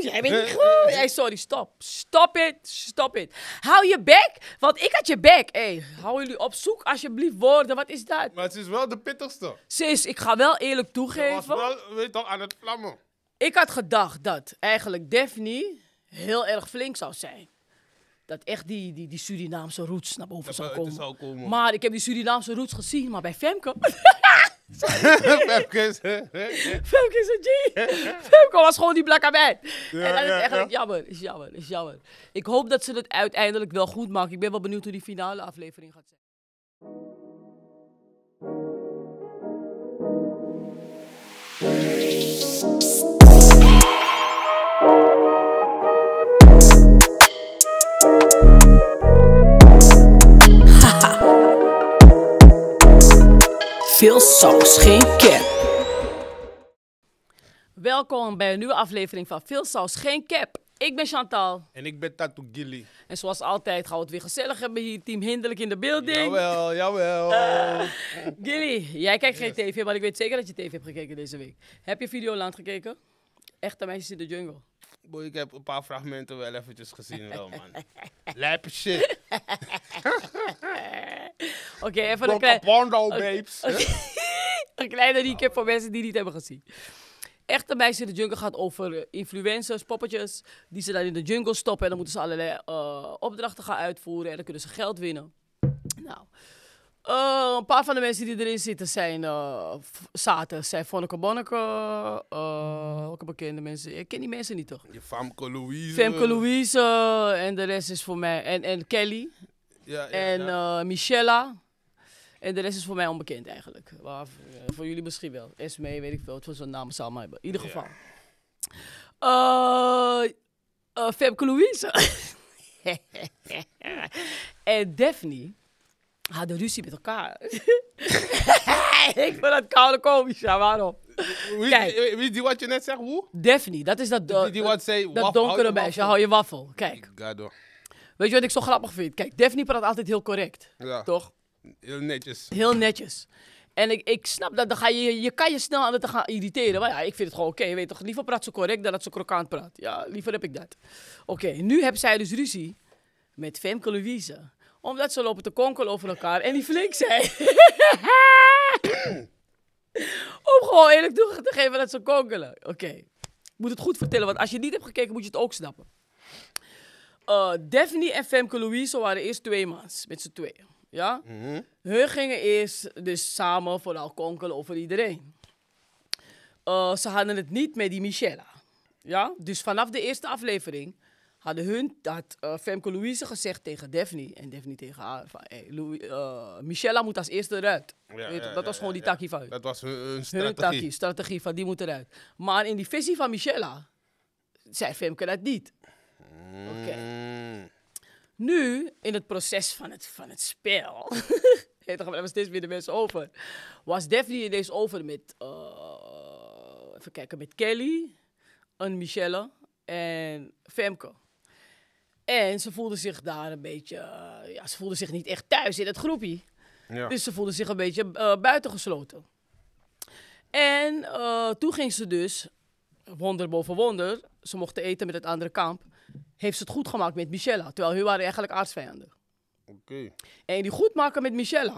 Jij bent niet goed. sorry, stop. Stop it. Stop it. Hou je bek. Want ik had je bek. hey, hou jullie op zoek alsjeblieft woorden. Wat is dat? Maar het is wel de pittigste. Sis, ik ga wel eerlijk toegeven. Je weet toch, aan het vlammen. Ik had gedacht dat eigenlijk Daphne heel erg flink zou zijn. Dat echt die, die, die Surinaamse roots naar boven zou komen. zou komen. Maar ik heb die Surinaamse roots gezien, maar bij Femke. Femke is... een G. Femke was gewoon die blakkermijn. Ja, en dat is eigenlijk jammer. Is jammer, is jammer. Ik hoop dat ze het uiteindelijk wel goed maken. Ik ben wel benieuwd hoe die finale aflevering gaat zijn. veel saus, geen cap. Welkom bij een nieuwe aflevering van Veel Saus, geen cap. Ik ben Chantal. En ik ben Tato Gilly. En zoals altijd gaan we het weer gezellig hebben hier, team Hinderlijk in de building. Jawel, jawel. Gilly, jij kijkt geen tv, maar ik weet zeker dat je tv hebt gekeken deze week. Heb je video Videoland gekeken? Echte meisjes in de jungle. Boy, ik heb een paar fragmenten wel eventjes gezien wel, man. Lijpe shit. Oké, even een klein... Bondo, babes. een kleine nou. recap voor mensen die niet hebben gezien. Echte meisje in de Jungle gaat over eh, influencers, poppetjes, die ze dan in de jungle stoppen. En dan moeten ze allerlei eh, opdrachten gaan uitvoeren en dan kunnen ze geld winnen. Nou, eh, een paar van de mensen die erin zitten zijn, uh, zaten, zijn Vonneke Bonneke, uh, ook bekende mensen. Ik ken die mensen niet toch? Femke Louise. Femke Louise en de rest is voor mij. En, en Kelly. Ja, ja, en ja. Michella. En de rest is voor mij onbekend eigenlijk. Eh, voor, jullie misschien wel. Sme, weet ik veel. Het was een naam samen In ieder geval. Eh uh, Femke Louise. en Daphne had ruzie met elkaar. ik vond dat koude komisch, ja, waarom? Wie, Wie, die wat je net zegt, hoe? Daphne, dat is dat, die, dat donkere meisje, hou je waffel. Kijk. Weet je wat ik zo grappig vind? Kijk, Daphne praat altijd heel correct, ja. toch? Heel netjes. Heel netjes. En ik, ik snap dat, dan ga je, je kan je snel aan het gaan irriteren. Maar ja, ik vind het gewoon oké. weet toch, liever praat ze correct dan dat ze krokant praat. Ja, liever heb ik dat. Oké, nu hebben zij dus ruzie met Femke Louise. Omdat ze lopen te konkelen over elkaar en die flink zijn. Om gewoon eerlijk toe te geven dat ze konkelen. Oké, ik moet het goed vertellen, want als je niet hebt gekeken moet je het ook snappen. Uh, Daphne en Femke Louise waren eerst twee maanden met z'n tweeën. Ja? Mm Hun gingen eerst dus samen vooral konkelen over iedereen. Eh, ze hadden het niet met die Michela. Ja? Dus vanaf de eerste aflevering hadden hun, had eh, Femke Louise gezegd tegen Daphne en Daphne tegen haar, van, hey, eh, moet als eerste eruit. dat was gewoon die takkie van Dat was hun, hun strategie. Hun takkie, strategie van die moet eruit. Maar in die visie van Michelle zei Femke dat niet. Mm. Oké. Nu, in het proces van het, van het spel, hey, toch, er steeds meer de mensen over, was Daphne deze over met, eh, even kijken, met Kelly, en Michelle en Femke. En ze voelden zich daar een beetje, eh, ja, ze voelden zich niet echt thuis in het groepje. Ja. Dus ze voelden zich een beetje eh, buitengesloten. En toen ging ze dus, wonder boven wonder, ze mochten eten met het andere kamp heeft ze het goed gemaakt met Michelle. Terwijl hun waren eigenlijk aardsvijanden. Oké. En die goed maken met Michelle.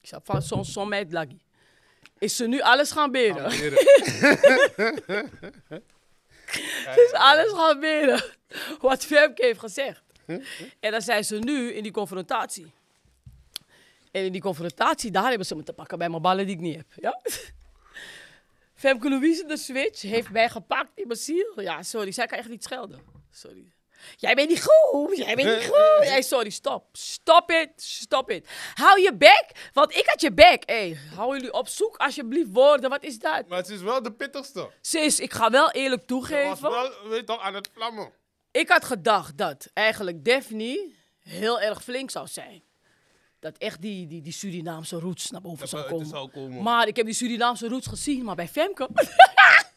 Ik zei van zo'n zo'n meid lagi. Is ze nu alles gaan beren? Ze is alles gaan beren. Wat Femke heeft gezegd. En dan zijn ze nu in die confrontatie. En in die confrontatie, daar hebben ze me te pakken bij mijn ballen die ik niet heb. Ja? Femke Louise, de switch, heeft mij gepakt in mijn ziel. Ja, sorry, zij kan echt niet schelden. Sorry. Jij bent niet goed. Jij bent niet goed. sorry, stop. Stop it. Stop it. Hou je bek, want ik had je bek. hey, hou jullie op zoek alsjeblieft woorden. Wat is dat? Maar het is wel de pittigste. Sis, ik ga wel eerlijk toegeven. Ze was wel, weet toch, aan het vlammen. Ik had gedacht dat eigenlijk Daphne heel erg flink zou zijn dat echt die, die, die Surinaamse roots naar boven zou komen. Maar ik heb die Surinaamse roots gezien, maar bij Femke...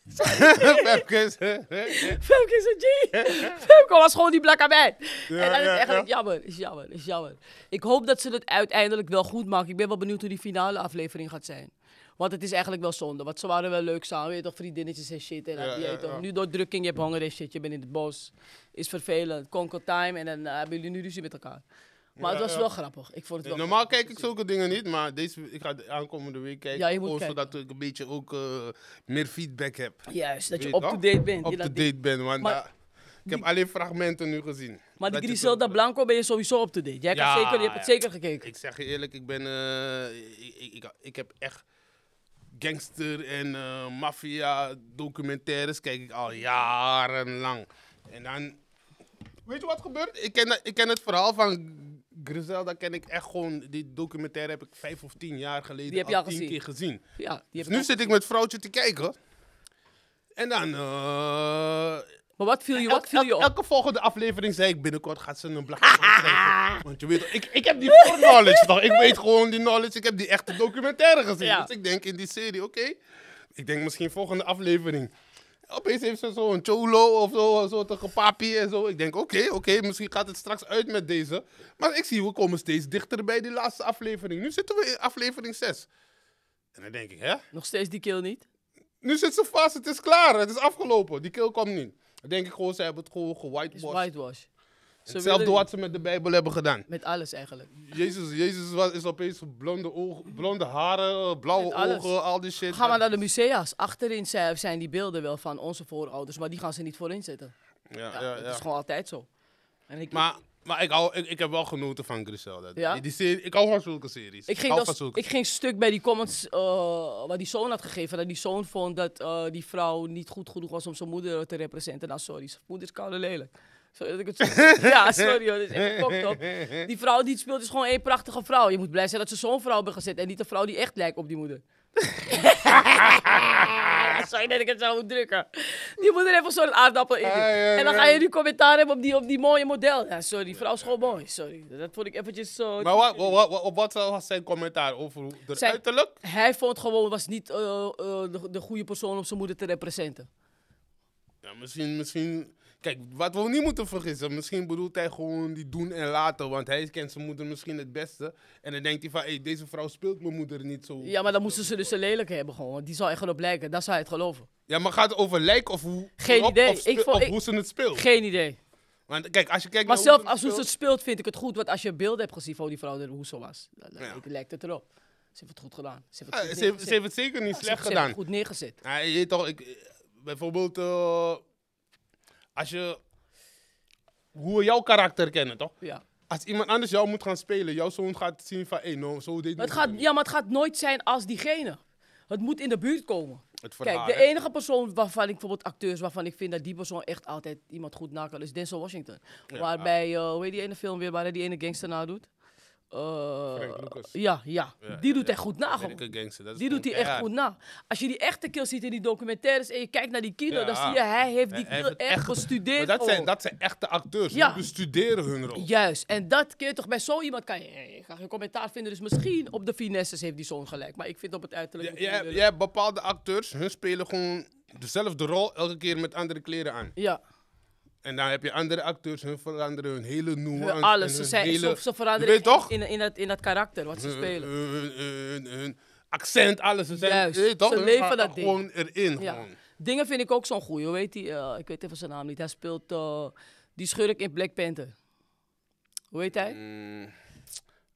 Femke is... Femke is een G. Femke was gewoon die blakkermeid. Ja, en dat is echt jammer, is jammer, is jammer. Ik hoop dat ze het uiteindelijk wel goed maken. Ik ben wel benieuwd hoe die finale aflevering gaat zijn. Want het is eigenlijk wel zonde. Want ze waren wel leuk samen. Je toch vriendinnetjes en shit. En ja, ja, Nu door drukking, je hebt honger en shit. Je bent in het bos. Is vervelend. Conco time. En dan eh, hebben jullie nu ruzie met elkaar. Maar het was wel grappig. Ik vond het wel Normaal kijk ik zulke dingen niet, maar deze, ik ga de aankomende week kijken. Ja, oh, Zodat ik een beetje ook eh, meer feedback heb. Juist, dat je up-to-date bent. Up-to-date bent, want eh, ik heb alleen fragmenten nu gezien. Maar die Griselda Blanco ben je sowieso up-to-date. Jij ja, zeker, je hebt het zeker gekeken. Ik zeg je eerlijk, ik ben, eh, ik, ik, ik, heb echt gangster- en uh, maffia-documentaires kijk ik al jarenlang. En dan, weet je wat gebeurt? Ik ken, ik ken het verhaal van Griselda ken ik echt gewoon. Die documentaire heb ik vijf of tien jaar geleden heb al, tien keer gezien. Ja, die nu zit ik met vrouwtje te kijken. En dan. Eh, maar wat viel je, wat je op? Elke volgende aflevering zei ik binnenkort gaat ze een blaadje Want je weet, ik, ik heb die knowledge toch? Ik weet gewoon die knowledge. Ik heb die echte documentaire gezien. Dus ik denk in die serie, oké. ik denk misschien volgende aflevering. Opeens heeft ze zo'n cholo of zo, zo een papi en zo. Ik denk, oké, oké, misschien gaat het straks uit met deze. Maar ik zie, we komen steeds dichter bij die laatste aflevering. Nu zitten we in aflevering 6. En dan denk ik, hè? Nog steeds die kill niet? Nu zit ze vast, het is klaar, het is afgelopen. Die kill kwam niet. Dan denk ik gewoon, ze hebben het gewoon gewhitewashed. Is Hetzelfde wat ze met de Bijbel hebben gedaan. Met alles eigenlijk. Jezus, Jezus was, is opeens blonde, ogen, blonde haren, blauwe ogen, al die shit. Ga maar naar de musea's. Achterin zijn die beelden wel van onze voorouders, maar die gaan ze niet voorin zetten. Ja, ja, ja, Dat is gewoon altijd zo. En ik, maar maar ik, hou, ik, ik, heb wel genoten van Griselda. Ja? Die serie, ik hou van zulke series. Ik ging, ik, ik ging stuk bij die comments eh, wat die zoon had gegeven. Dat die zoon vond dat eh, die vrouw niet goed genoeg was om zijn moeder te representeren. Nou, sorry, zijn moeder is koude lelijk. Sorry dat ik het zo... Ja, sorry hoor, dat is echt Die vrouw die het speelt is gewoon één prachtige vrouw. Je moet blij zijn dat ze zo'n vrouw hebben gezet en niet een vrouw die echt lijkt op die moeder. sorry dat ik het zo moet drukken. Die moeder heeft even zo'n aardappel in. En dan ga je nu commentaar hebben op die, op die mooie model. Ja, sorry, die vrouw is gewoon mooi. Sorry, dat vond ik eventjes zo... Maar wat, wat, wat, op wat was zijn commentaar? Over de uiterlijk? Hij vond gewoon, was niet eh, eh, de, de goede persoon om zijn moeder te representen. Ja, misschien... misschien Kijk, wat we niet moeten vergissen, misschien bedoelt hij gewoon die doen en laten. Want hij kent zijn moeder misschien het beste. En dan denkt hij van, hey, deze vrouw speelt mijn moeder niet zo. Ja, maar dan moesten ze dus een lelijke hebben gewoon. die zal echt op lijken. Dat zou hij het geloven. Ja, maar gaat het over lijken of hoe, Geen idee. ik vond, ik, hoe ze het speelt? Geen idee. Want kijk, als je kijkt maar zelf als hoe ze het speelt, vind ik het goed. Want als je beelden hebt gezien van die vrouw, hoe ze was, dan lijkt het erop. Ze heeft het goed gedaan. Ze heeft het, ah, ze ze heeft het zeker niet ah, slecht gedaan. Ze heeft het goed neergezet. Ja, je toch, ik, bijvoorbeeld... Eh, als je, hoe we jouw karakter kennen, toch? Ja. Als iemand anders jou moet gaan spelen, jouw zoon gaat zien van, hé, hey, nou, zo deed niet. het gaat, Ja, maar het gaat nooit zijn als diegene. Het moet in de buurt komen. Verhaal, Kijk, de enige persoon waarvan ik bijvoorbeeld acteurs waarvan ik vind dat die persoon echt altijd iemand goed na kan, is Denzel Washington. Waarbij, uh, hoe heet die ene film weer, waar hij die ene gangster na doet? Eh, ja, ja, Die doet echt goed na. die doet hij echt goed na. Als je die echte kill ziet in die documentaires en je kijkt naar die kilo, dan zie je hij heeft die kill echt gestudeerd Maar dat, zijn, dat zijn echte acteurs. Die bestuderen hun rol. Juist. En dat je toch bij zo iemand kan je, eh, je geen commentaar vinden. Dus misschien op de finesses heeft die zoon gelijk. Maar ik vind op het uiterlijk. Ja, hebt bepaalde acteurs, hun spelen gewoon dezelfde rol elke keer met andere kleren aan. Ja. En dan heb je andere acteurs, hun veranderen hun hele noemer, Alles, ze, zijn, ze, veranderen in, in, dat, in dat karakter wat ze spelen. Hun, accent, alles. Ze, leven dat Gewoon erin. Gewoon. Dingen vind ik ook zo'n goeie, weet je. Eh, ik weet even zijn naam niet. Hij speelt eh, die schurk in Black Panther. Hoe heet hij? Mm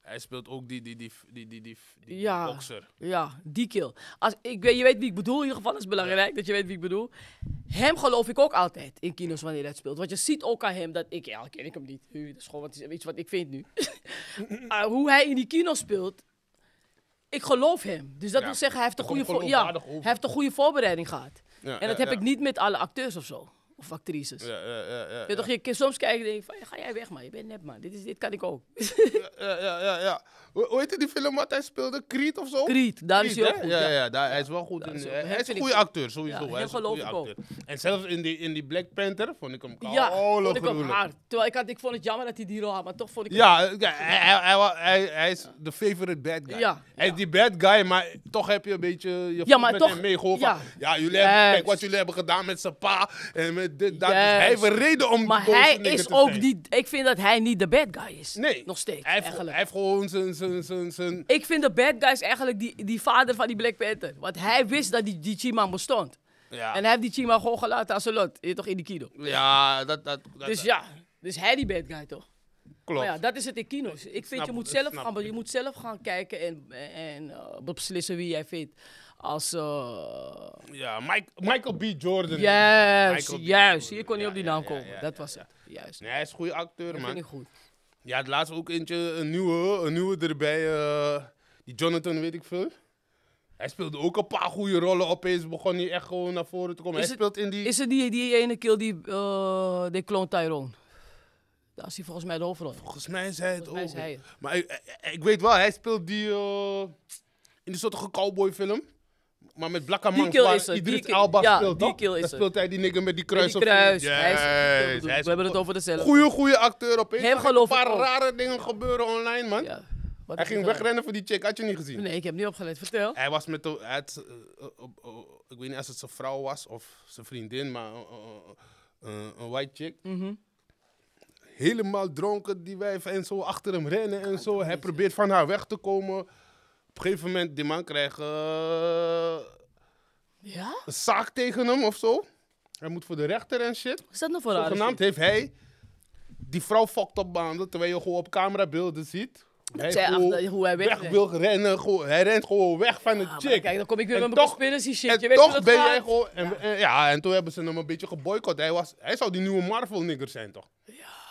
hij speelt ook die, die, die, die, die, die, ja, boxer. Ja, die kill. Als, ik, je weet wie ik bedoel in ieder geval. Dat is belangrijk dat je weet wie ik bedoel. Hem geloof ik ook altijd in kino's wanneer hij speelt. Want je ziet ook aan hem dat ik... Ja, ken ik hem niet. Dat is gewoon wat, iets wat ik vind nu. Maar ah, hoe hij in die kino speelt... Ik geloof hem. Dus dat wil zeggen, hij heeft, een goede, ja, hij heeft een goede voorbereiding gehad. en dat heb ik niet met alle acteurs of zo. Of actrices. Ja, ja, ja, ja, ja. Toch, je soms kijken en denk van, ga jij weg man, je bent nep man, dit, is, dit kan ik ook. ja, ja, ja, ja. Hoe je die film wat hij speelde? Creed of zo? Creed, daar is hij ook goed. Ja, ja, ja daar, hij is wel goed. In, eh, hij is een goede acteur, sowieso. Ja, hij is een goede acteur. En zelfs in die, in die Black Panther vond ik hem ja, vond ik hem Terwijl ik, had, ik vond het jammer dat hij die rol had, maar toch vond ik Ja, hem... ja hij, hij, hij, hij, is de favorite bad guy. hij is die bad guy, maar toch heb je een beetje je ja, maar met toch, hem meegeholpen. Ja, ja jullie hebben, kijk wat jullie hebben gedaan met zijn pa en met dit, dat. Dus hij heeft een reden om Maar hij is ook niet, ik vind dat hij niet de bad guy is. Nee. Nog steeds, Hij heeft gewoon zijn ik vind de bad guys eigenlijk die, die vader van die Black Panther. Want hij wist dat die, die Chima bestond. Ja. En hij heeft die Chima gewoon gelaten als een lot. Je toch in die kino. Ja, dat... dat, dat dus ja, dus hij die bad guy toch? Klopt. Maar ja, dat is het in kino's. Ik vind, je, moet zelf gaan, je moet zelf gaan kijken en, en eh, beslissen wie jij vindt als... Eh, ja, Mike, Michael B. Jordan. Juist, hier juist. kon niet op die naam komen. dat was het. Juist. Nee, hij is een goede acteur, man. vind goed. Ja, het laatste ook eentje, een nieuwe, een nieuwe erbij. Eh, die Jonathan, weet ik veel. Hij speelde ook een paar goede rollen. Opeens begon hij echt gewoon naar voren te komen. Is hij speelt het, in die... Is het die, die ene kill die, uh, die kloon Tyrone? Dat is hij volgens mij de hoofdrol. Volgens mij hij het volgens ook. Maar eh, ik, weet wel, hij speelt die... in de soort cowboy film. Maar met Blakkamang, waar Alba speelt, die kill Dan speelt hij die nigger met die kruis. Die kruis. Yes. we hebben het over dezelfde. Goeie, goede acteur opeens. Hem geloof een paar rare dingen gebeuren online, man. Ja. hij ging wegrennen voor die chick, had je niet gezien? Nee, ik heb niet opgelet. Vertel. Hij was met, de, eh, eh, ik weet niet of het zijn vrouw was of zijn vriendin, maar eh, een white chick. Mhm. Helemaal dronken, die wijf en zo achter hem rennen en zo. Hij probeert van haar weg te komen op een gegeven moment die man krijgt eh, ja? een zaak tegen hem of zo. Hij moet voor de rechter en shit. Wat is dat nou voor Zogenaamd heeft hij die vrouw fucked op behandeld, terwijl je gewoon op camerabeelden ziet. Hij hoe hij weg wil rennen. Gewoon, hij rent gewoon weg van de ja, ah, chick. Kijk, dan kom ik weer met mijn conspiracy shit. En je weet toch ben jij gewoon... En, ja. En, toen hebben ze hem een beetje geboycott. Hij, was, hij zou die nieuwe Marvel-nigger zijn, toch?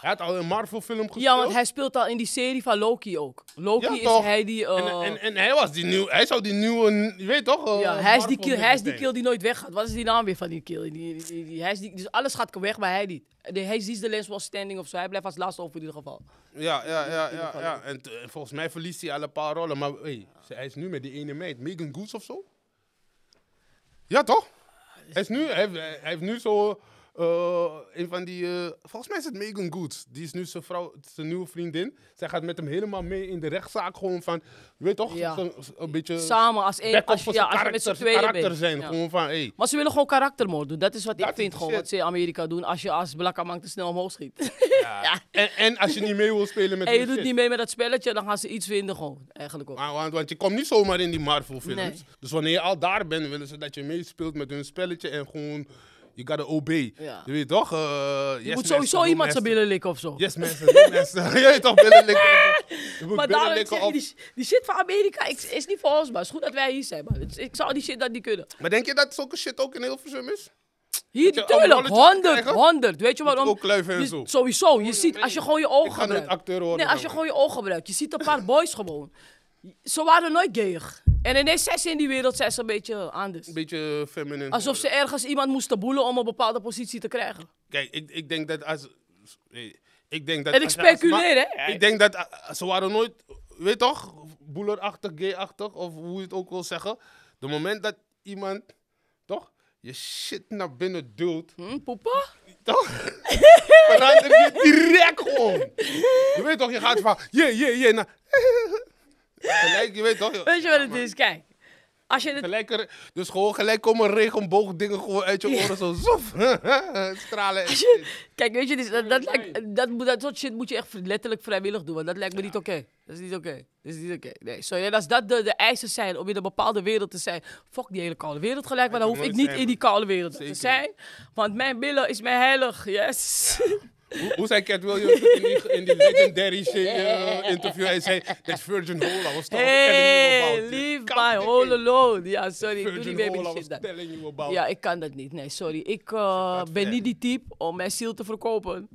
Hij had al een Marvel-film gespeeld. Ja, want hij speelt al in die serie van Loki ook. Loki is hij die... Eh, en, en, hij was die nieuwe... Hij zou die nieuwe... Je weet toch? Eh, ja, hij is, die kill, hij is die kill die nooit weggaat. Wat is die naam weer van die kill? Die, hij is die, dus alles gaat weg, maar hij niet. hij ziet de lens wel standing of zo. Hij blijft als laatste over in ieder geval. Ja, ja, ja. ja, ja. En, eh, volgens mij verliest hij al een paar rollen. Maar hey, hij is nu met die ene meid. Megan Goose of zo? Ja, toch? Dus- hij, is nu, hij heeft nu zo eh, een van die, eh, volgens mij is het Megan Good. Die is nu zijn vrouw, zijn nieuwe vriendin. Zij gaat met hem helemaal mee in de rechtszaak. Gewoon van, je weet toch, ja. een, beetje... Samen, als één, als, ja, als je met z'n tweeën karakter zijn, gewoon van, hey. Maar ze willen gewoon karaktermoord doen. Dat is wat ik vind gewoon, wat ze in Amerika doen. Als je als Blakamang te snel omhoog schiet. Ja. en, en, als je niet mee wil spelen met En je doet niet mee met dat spelletje, dan gaan ze iets vinden gewoon, eigenlijk ook. Maar, want, want, je komt niet zomaar in die Marvel films. Dus wanneer je al daar bent, willen ze dat je meespeelt met hun spelletje en gewoon... You gotta obey. Ja. Je weet toch? Uh, je moet sowieso iemand zijn billen likken of zo. Yes, mensen. mensen. je toch, billen likken. maar daarom likken die, shit van Amerika ik, is niet voor ons, maar het is goed dat wij hier zijn. Maar ik zou die shit dat niet kunnen. Maar denk je dat zulke shit ook in veel is? Hier, tuurlijk, 100, 100. Weet je waarom? Sowieso. Je ziet, als je gewoon je ogen gebruikt. acteur worden. Nee, als je gewoon je ogen gebruikt. Je ziet een paar boys gewoon. Ze waren nooit geig. En ineens zes in die wereld, zijn ze een beetje anders. Een beetje eh, feminin. Alsof ze ergens iemand moesten boelen om een bepaalde positie te krijgen. Kijk, ik, ik denk dat als... Ik denk dat... En ik speculeer, hè? Ik denk dat eh, ze waren nooit, weet toch, boelerachtig, gayachtig, of hoe je het ook wil zeggen. De moment dat iemand, toch, je shit naar binnen duwt. Hm, poepa? Toch? Verandert je direct gewoon. Je weet toch, je gaat van, je, je, je, naar... Gelijk, je weet toch? Weet je wat het is? Kijk. Als je het... gelijk, dus gewoon gelijk komen regenboogdingen dingen gewoon uit je oren. Zo zof. Stralen. kijk, weet je, dus, dat, dat, lijkt, dat, dat, soort shit moet je echt letterlijk vrijwillig doen. Want dat lijkt me niet oké. Dat is niet oké. Dat is niet oké. Nee, sorry. als dat de, de eisen zijn om in een bepaalde wereld te zijn. Fuck die hele koude wereld gelijk. Maar dan hoef ik niet in die koude wereld te zijn. Want mijn billen is mijn heilig. Yes hoe, zei Cat Williams in die legendary interview? Hij zei, "That Virgin Hola was telling you about leave my alone. Ja, sorry, Virgin ik doe baby telling Ja, ik kan dat niet. Nee, sorry. Ik eh, ben niet die type om mijn ziel te verkopen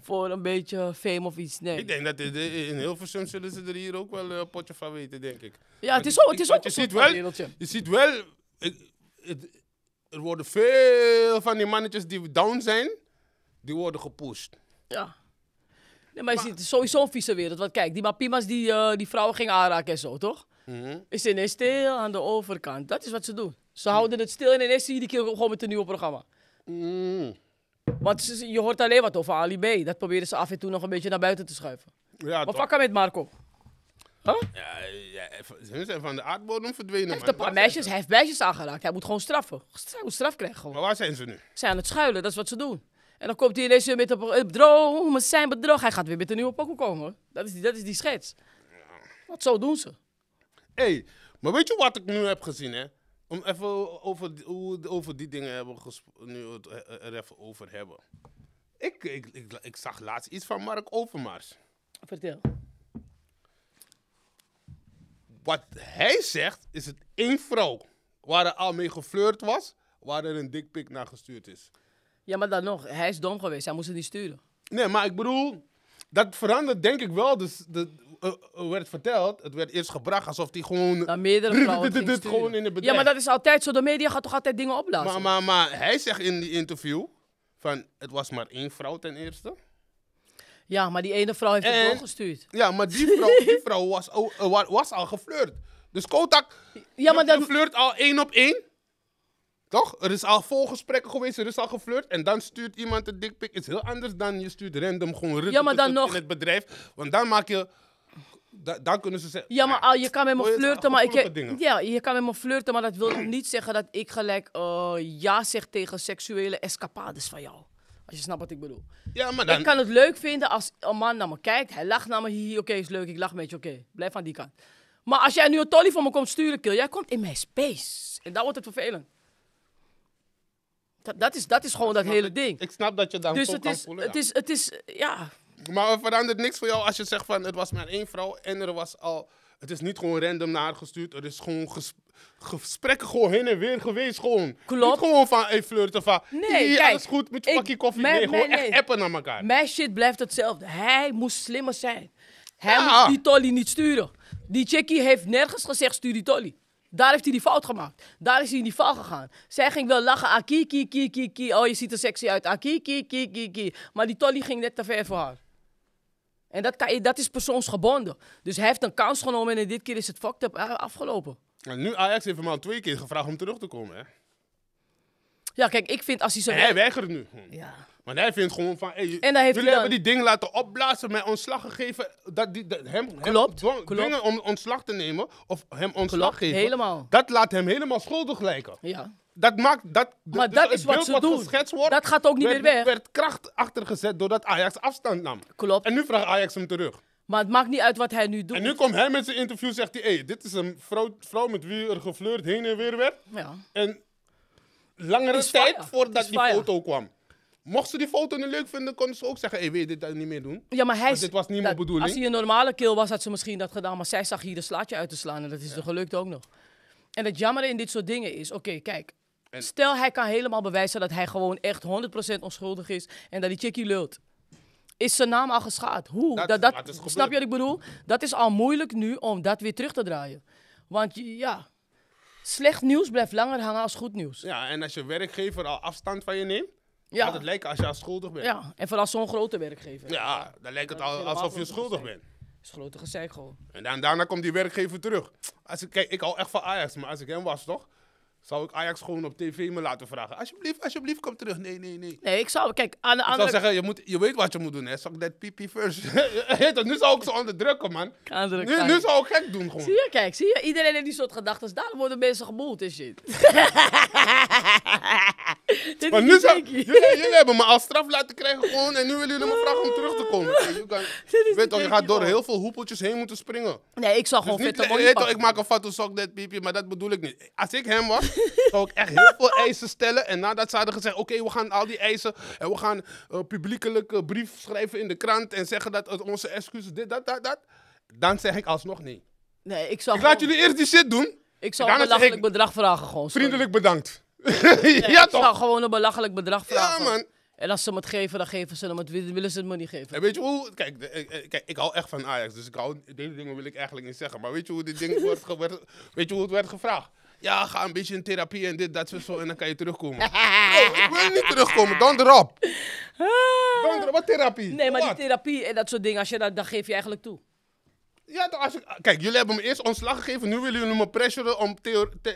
voor een beetje fame of iets. Nee. Ik denk dat in heel veel zullen ze er hier ook wel eh, een potje van weten, denk ik. Ja, het is ook, het is ook je ziet wel, Je ziet wel, er worden veel van die mannetjes die down zijn die worden gepoest. Ja. Nee, maar, je ziet het sowieso een vieze wereld. Want kijk, die mapima's die, eh, die vrouwen gingen aanraken en zo, toch? Mhm. Is ineens stil aan de overkant. Dat is wat ze doen. Ze houden het stil en ineens zie je die keer gewoon met een nieuw programma. Mm. Want je hoort alleen wat over Ali B. Dat proberen ze af en toe nog een beetje naar buiten te schuiven. Ja, Wat kan met Marco? Ja, ja, ze zijn van de aardbodem verdwenen. Hij heeft een meisjes, hij heeft meisjes aangeraakt. Hij moet gewoon straffen. Hij moet straf krijgen gewoon. Maar waar zijn ze nu? Ze zijn aan het schuilen, dat is wat ze doen. En dan komt hij ineens weer met een bedrog, met zijn bedrog. Hij gaat weer met een nieuwe pokoe komen. Hoor. Dat is die, dat is die schets. Wat zo doen ze. Hé, hey, maar weet je wat ik nu heb gezien, hè? Om even over, over die dingen hebben nu er even over hebben. Ik, ik, ik, ik zag laatst iets van Mark Overmars. Vertel. Wat hij zegt, is het één vrouw waar er al mee geflirt was, waar er een dikpik naar gestuurd is. Ja, maar dan nog, hij is dom geweest. Hij moest het niet sturen. Nee, maar ik bedoel, dat verandert denk ik wel. Dus eh, eh, werd verteld, het werd eerst gebracht alsof hij gewoon. meerdere vrouwen gewoon in bedrijf. Ja, maar dat is altijd zo. De media gaat toch altijd dingen opblazen. Maar, maar, maar hij zegt in die interview van, het was maar één vrouw ten eerste. Ja, maar die ene vrouw heeft en, het wel gestuurd. Ja, maar die vrouw, die vrouw was, al, was al geflirt. Dus Kotak ja, maar dat... flirt al één op één. Toch? Er is al volgesprekken geweest, er is al geflirt. En dan stuurt iemand een dikpik. Is heel anders dan je stuurt random gewoon ja, maar het bedrijf. Want dan maak je... dan kunnen ze zeggen... Ja, maar ah, je kan met me flirten, maar ik... Ja, je kan met me flirten, maar dat wil niet zeggen dat ik gelijk uh, ja zeg tegen seksuele escapades van jou. Als je snapt wat ik bedoel. Ja, maar dan... Ik kan het leuk vinden als een man naar me kijkt. Hij lacht naar me. Oké, is leuk. Ik lach met je. Oké, blijf aan die kant. Maar als jij nu een tolly voor me komt sturen, kill. Jij komt in mijn space. En dan wordt het vervelend. Dat, is, dat is gewoon dat hele ding. Ik snap dat je dan dus het kan is, Het is, het is, ja. Maar verandert niks voor jou als je zegt van het was maar één vrouw en er was al... Het is niet gewoon random naar gestuurd. Er is gewoon gesprekken gewoon heen en weer geweest. Gewoon. Klopt. gewoon van hey, flirten van... Nee, kijk, alles goed met je pakje koffie. nee, gewoon echt appen naar elkaar. Mijn shit blijft hetzelfde. Hij moest slimmer zijn. Hij ja. die tolly niet sturen. Die chickie heeft nergens gezegd stuur die tolly. Daar heeft hij die fout gemaakt. Daar is hij in die val gegaan. Zij ging wel lachen, aki, ah, ki, ki, ki, ki. Oh, je ziet er sexy uit, aki, ah, ki, ki, ki, ki. Maar die Tolly ging net te ver voor haar. En dat, kan, dat is persoonsgebonden. Dus hij heeft een kans genomen en dit keer is het fucked up afgelopen. En nu Ajax heeft hem al twee keer gevraagd om terug te komen, hè? Ja, kijk, ik vind als hij zo... En hij weigert nu. Hm. Ja. maar hij vindt gewoon van, en jullie hebben die ding laten opblazen, mij ontslag gegeven, dat die, hem, klopt, dingen om ontslag te nemen of hem ontslag klopt, geven. Helemaal. Dat laat hem helemaal schuldig lijken. Ja. Dat maakt dat. Maar dat is wat ze wat Wordt, dat gaat ook niet meer weg. Er werd kracht achtergezet doordat Ajax afstand nam. Klopt. En nu vraagt Ajax hem terug. Maar het maakt niet uit wat hij nu doet. En nu komt hij met zijn interview zegt hij: hey, dit is een vrouw, vrouw met wie er geflirt heen en weer werd. Ja. En langere tijd voordat die foto kwam. Mocht ze die foto niet leuk vinden, konden ze ook zeggen: hey, weet je dit niet meer doen? Ja, maar hij Want dit was niet mijn bedoeling. Als hij een normale kill was, had ze misschien dat gedaan. Maar zij zag hier de slaatje uit te slaan en dat is er gelukt ook nog. En het jammer in dit soort dingen is: oké, kijk. Stel, hij kan helemaal bewijzen dat hij gewoon echt 100% onschuldig is en dat die chickie lult is zijn naam al geschaad. Hoe? Dat, dat, dat snap je wat ik bedoel? Dat is al moeilijk nu om dat weer terug te draaien. Want ja, Slecht nieuws blijft langer hangen als goed nieuws. Ja, en als je werkgever al afstand van je neemt, ja. gaat het lijken als je al schuldig bent. Ja, en vooral zo'n grote werkgever. Ja, dan lijkt het al, alsof je schuldig bent. Dat is grote gezeik gewoon. En dan, daarna komt die werkgever terug. Als ik, kijk, ik hou echt van Ajax, maar als ik hem was, toch? zou ik Ajax gewoon op tv me laten vragen. Alsjeblieft, alsjeblieft, kom terug. Nee, nee, nee. Nee, ik zou... Kijk, aan Ik zou zeggen, je, moet, je weet wat je moet doen, hè. Zak dat pipi first. nu zou ik ze onderdrukken, man. Nu, nu zou ik gek doen, gewoon. Zie je, kijk. Zie je, iedereen heeft die soort gedachten. Daarom worden mensen gemoeld en shit. maar nu zou... Jullie, hebben me als straf laten krijgen gewoon. En nu willen jullie me vragen om terug te komen. Je weet toch, je gaat door heel veel hoepeltjes heen moeten springen. Nee, ik zou dus gewoon dus vette toch, Ik maak een foto sok dat pipi, maar dat bedoel ik niet. Als ik hem was zou ik echt heel veel eisen stellen. En nadat ze hadden gezegd, oké, we gaan al die eisen... en we gaan uh, publiekelijk eh, brief schrijven in de krant... en zeggen dat onze excuses dit, dat, dat, dat... dan zeg ik alsnog nee. Nee, ik zal... Ik laat jullie eerst die shit doen. Ik zal een belachelijk bedrag vragen gewoon. Vriendelijk bedankt. ja, ik toch? Ik zal gewoon een belachelijk bedrag vragen. Ja, man. En als ze hem het geven, dan geven ze hem het. Willen ze het me niet geven. En weet je hoe... Kijk, eh, kijk, ik hou echt van Ajax. Dus ik hou, deze dingen wil ik eigenlijk niet zeggen. Maar weet je hoe dit ding wordt, werd, weet je hoe het werd gevraagd? ja, ga een beetje in therapie en dit, dat, zo, en dan kan je terugkomen. Oh, ik wil niet terugkomen, dan erop. Ah. Dan erop, wat therapie? Nee, maar die therapie en dat soort dingen, als je dat, dan geef je eigenlijk toe. Ja, als ik, kijk, jullie hebben me eerst ontslag gegeven. Nu willen jullie me pressuren om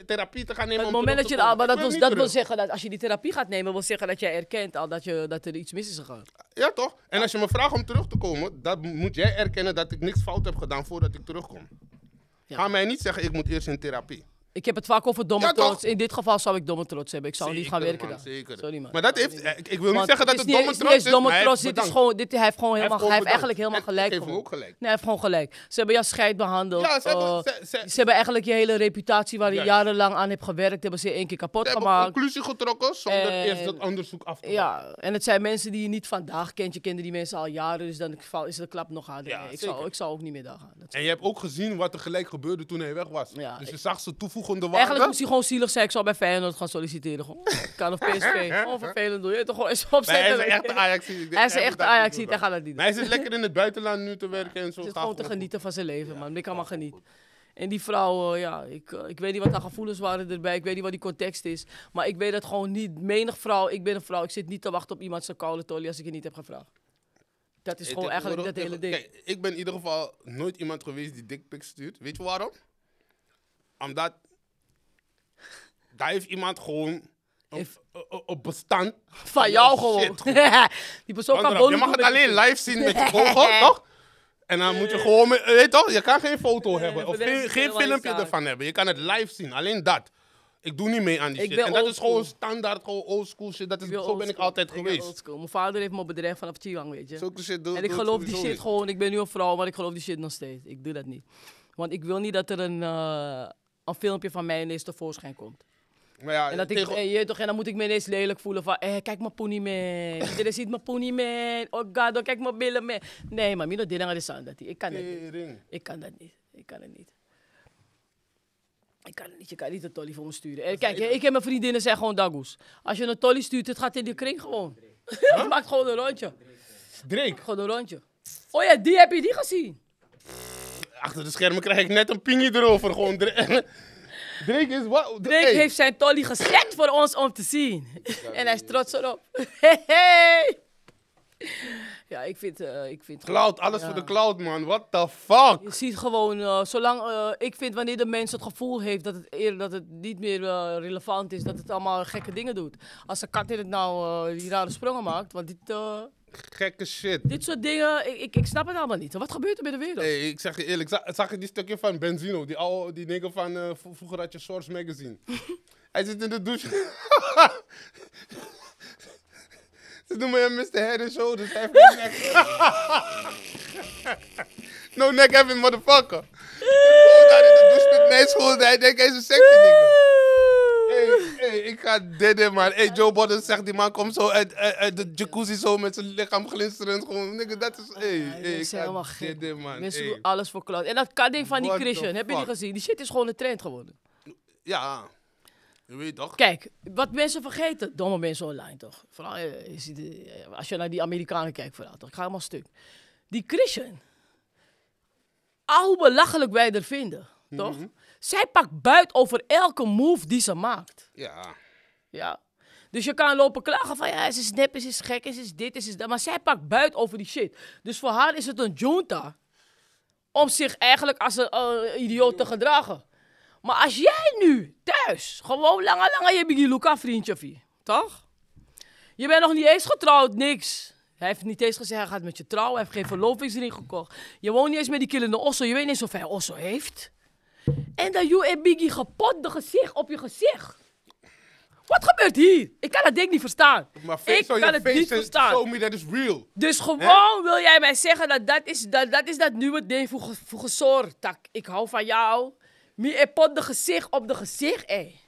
therapie te gaan nemen. Maar het moment dat je maar dat, wil, dat wil zeggen dat als je die therapie gaat nemen, wil zeggen dat jij erkent al dat, je, dat er iets mis is gegaan. Ja, toch? En als je me vraagt om terug te komen, dan moet jij erkennen dat ik niks fout heb gedaan voordat ik terugkom. Ga mij niet zeggen, ik moet eerst in therapie. Ik heb het vaak over domme trots. In dit geval zou ik domme trots hebben. Ik zou niet gaan werken daar. Zeker. Maar dat heeft, ik wil niet zeggen dat het, domme trots is. domme Dit is gewoon, dit, hij heeft, gewoon helemaal, hij heeft eigenlijk helemaal gelijk. Hij heeft ook gelijk. Nee, hij heeft gewoon gelijk. Ze hebben jou scheid behandeld. Ja, ze, hebben, eh, eigenlijk je hele reputatie waar je jarenlang aan hebt gewerkt, hebben ze één keer kapot gemaakt. Ze hebben conclusie getrokken zonder eerst dat onderzoek af te maken. Ja, en het zijn mensen die je niet vandaag kent. Je kende die mensen al jaren, dus dan is de klap nog harder. ik, zou, ik zou ook niet meer daar gaan. En je hebt ook gezien wat er gelijk gebeurde toen hij weg was. Dus je zag ze toevoegen Eigenlijk moest hij gewoon zielig seks al bij Feyenoord gaan solliciteren. Gewoon. Kan of PSV. Gewoon vervelend doe je toch gewoon eens opzetten. hij is echt ajax Hij is echt ajax hij gaat dat niet hij zit lekker in het buitenland nu te werken en zo. Hij is gewoon te genieten van zijn leven, man. Ik kan maar genieten. En die vrouw, eh, ja, ik, eh, ik weet niet wat haar gevoelens waren erbij. Ik weet niet wat die context is. Maar ik weet dat gewoon niet. Menig vrouw, ik ben een vrouw. Ik zit niet te wachten op iemand zijn koude tolie als ik je niet heb gevraagd. Dat is eh, gewoon eigenlijk dat hele ding. ik ben in ieder geval nooit iemand geweest die dickpics stuurt. Weet je waarom? Omdat daar heeft iemand gewoon op bestand. Van jou gewoon. die persoon kan Je mag het alleen live zien met je ogen, toch? En dan moet je gewoon, weet toch? Je kan geen foto hebben of geen, filmpje ervan hebben. Je kan het live zien, alleen dat. Ik doe niet mee aan die shit. En dat is gewoon standaard, gewoon oldschool shit. Dat is, zo ben ik altijd ik geweest. Mijn vader heeft me bedrijf vanaf Chilang, weet je. En ik geloof die shit gewoon. Ik ben nu een vrouw, maar ik geloof die shit nog steeds. Ik doe dat niet. Want ik wil niet dat er een, eh, een filmpje van mij ineens tevoorschijn komt. Maar ja, en, dat ik, je, toch, en dan moet ik me ineens lelijk voelen van, eh, kijk mijn pony man. Dit ziet mijn pony man. Oh god, kijk mijn billen man. Nee, maar dat dingen is aan dat Ik kan dat niet. Ik kan dat niet. Ik kan het niet. Ik kan het niet, je kan niet een tolly voor me sturen. Eh, kijk, ik en mijn vriendinnen zijn gewoon dagoes. Als je een tolly stuurt, het gaat in de kring gewoon. Het maakt gewoon een rondje. Drake? Gewoon een rondje. Oh ja, die heb je die gezien. Achter de schermen krijg ik net een pingie erover. Gewoon Drake is wat? Drake heeft zijn tolly gezet voor ons om te zien. en hij is trots erop. hey. Ja, ik vind... Eh, ik vind cloud, alles voor de cloud, man. What the fuck? Je ziet gewoon, eh, zolang... Eh, ik vind wanneer de mens het gevoel heeft dat het, eerder, dat het niet meer relevant is, dat het allemaal gekke dingen doet. Als een kat in het nou die rare sprongen maakt, want dit gekke shit. Dit soort dingen, ik, ik, ik snap het allemaal niet. Wat gebeurt er met de wereld? Hey, ik zeg je eerlijk, zag, zag je die stukje van Benzino? Die, oude, die nigger van eh, vroeger had je Source Magazine. Hij zit in de douche. Ze noemen hem Mr. Head and Shoulders. Hij heeft geen nek. no neck having motherfucker. Hij komt daar in de douche met mijn schoenen. Hij denkt, hij is een sexy ding hey, ik ga dit man. Hey, Joe Bodden zegt die man komt zo uit, de jacuzzi zo met zijn lichaam glinsterend. Gewoon, nigga, dat is, hey, ah, ik ga dit man. Mensen doen alles voor cloud. En dat kan ding van die Christian, heb je die gezien? Die shit is gewoon een trend geworden. Ja. Je weet toch? Kijk, wat mensen vergeten, domme mensen online toch? Vooral eh, eh, als je naar die Amerikanen kijkt, vooral toch? Ik ga helemaal stuk. Die Christian, al belachelijk wij er vinden, toch? Mhm. Zij pakt buiten over elke move die ze maakt. Ja. Ja. Dus je kan lopen klagen van ja, ze is nep, ze is gek, ze is dit, ze is dat. Maar zij pakt buiten over die shit. Dus voor haar is het een junta. Om zich eigenlijk als een eh, idioot te gedragen. Maar als jij nu thuis gewoon langer, langer je big Luca vriendje toch? Je bent nog niet eens getrouwd, niks. Hij heeft niet eens gezegd, hij gaat met je trouwen, hij heeft geen verlovingsring gekocht. Je woont niet eens met die killende osso, je weet niet eens of hij osso heeft. En dat you en Biggie de gezicht op je gezicht. Wat gebeurt hier? Ik kan dat ding niet verstaan. ik kan het niet verstaan. Show me that is real. Dus gewoon wil jij mij zeggen dat dat is dat, dat, is dat nieuwe ding voor, voor gezorgd. Ik hou van jou. Mie pot de gezicht op de gezicht, ey. Eh.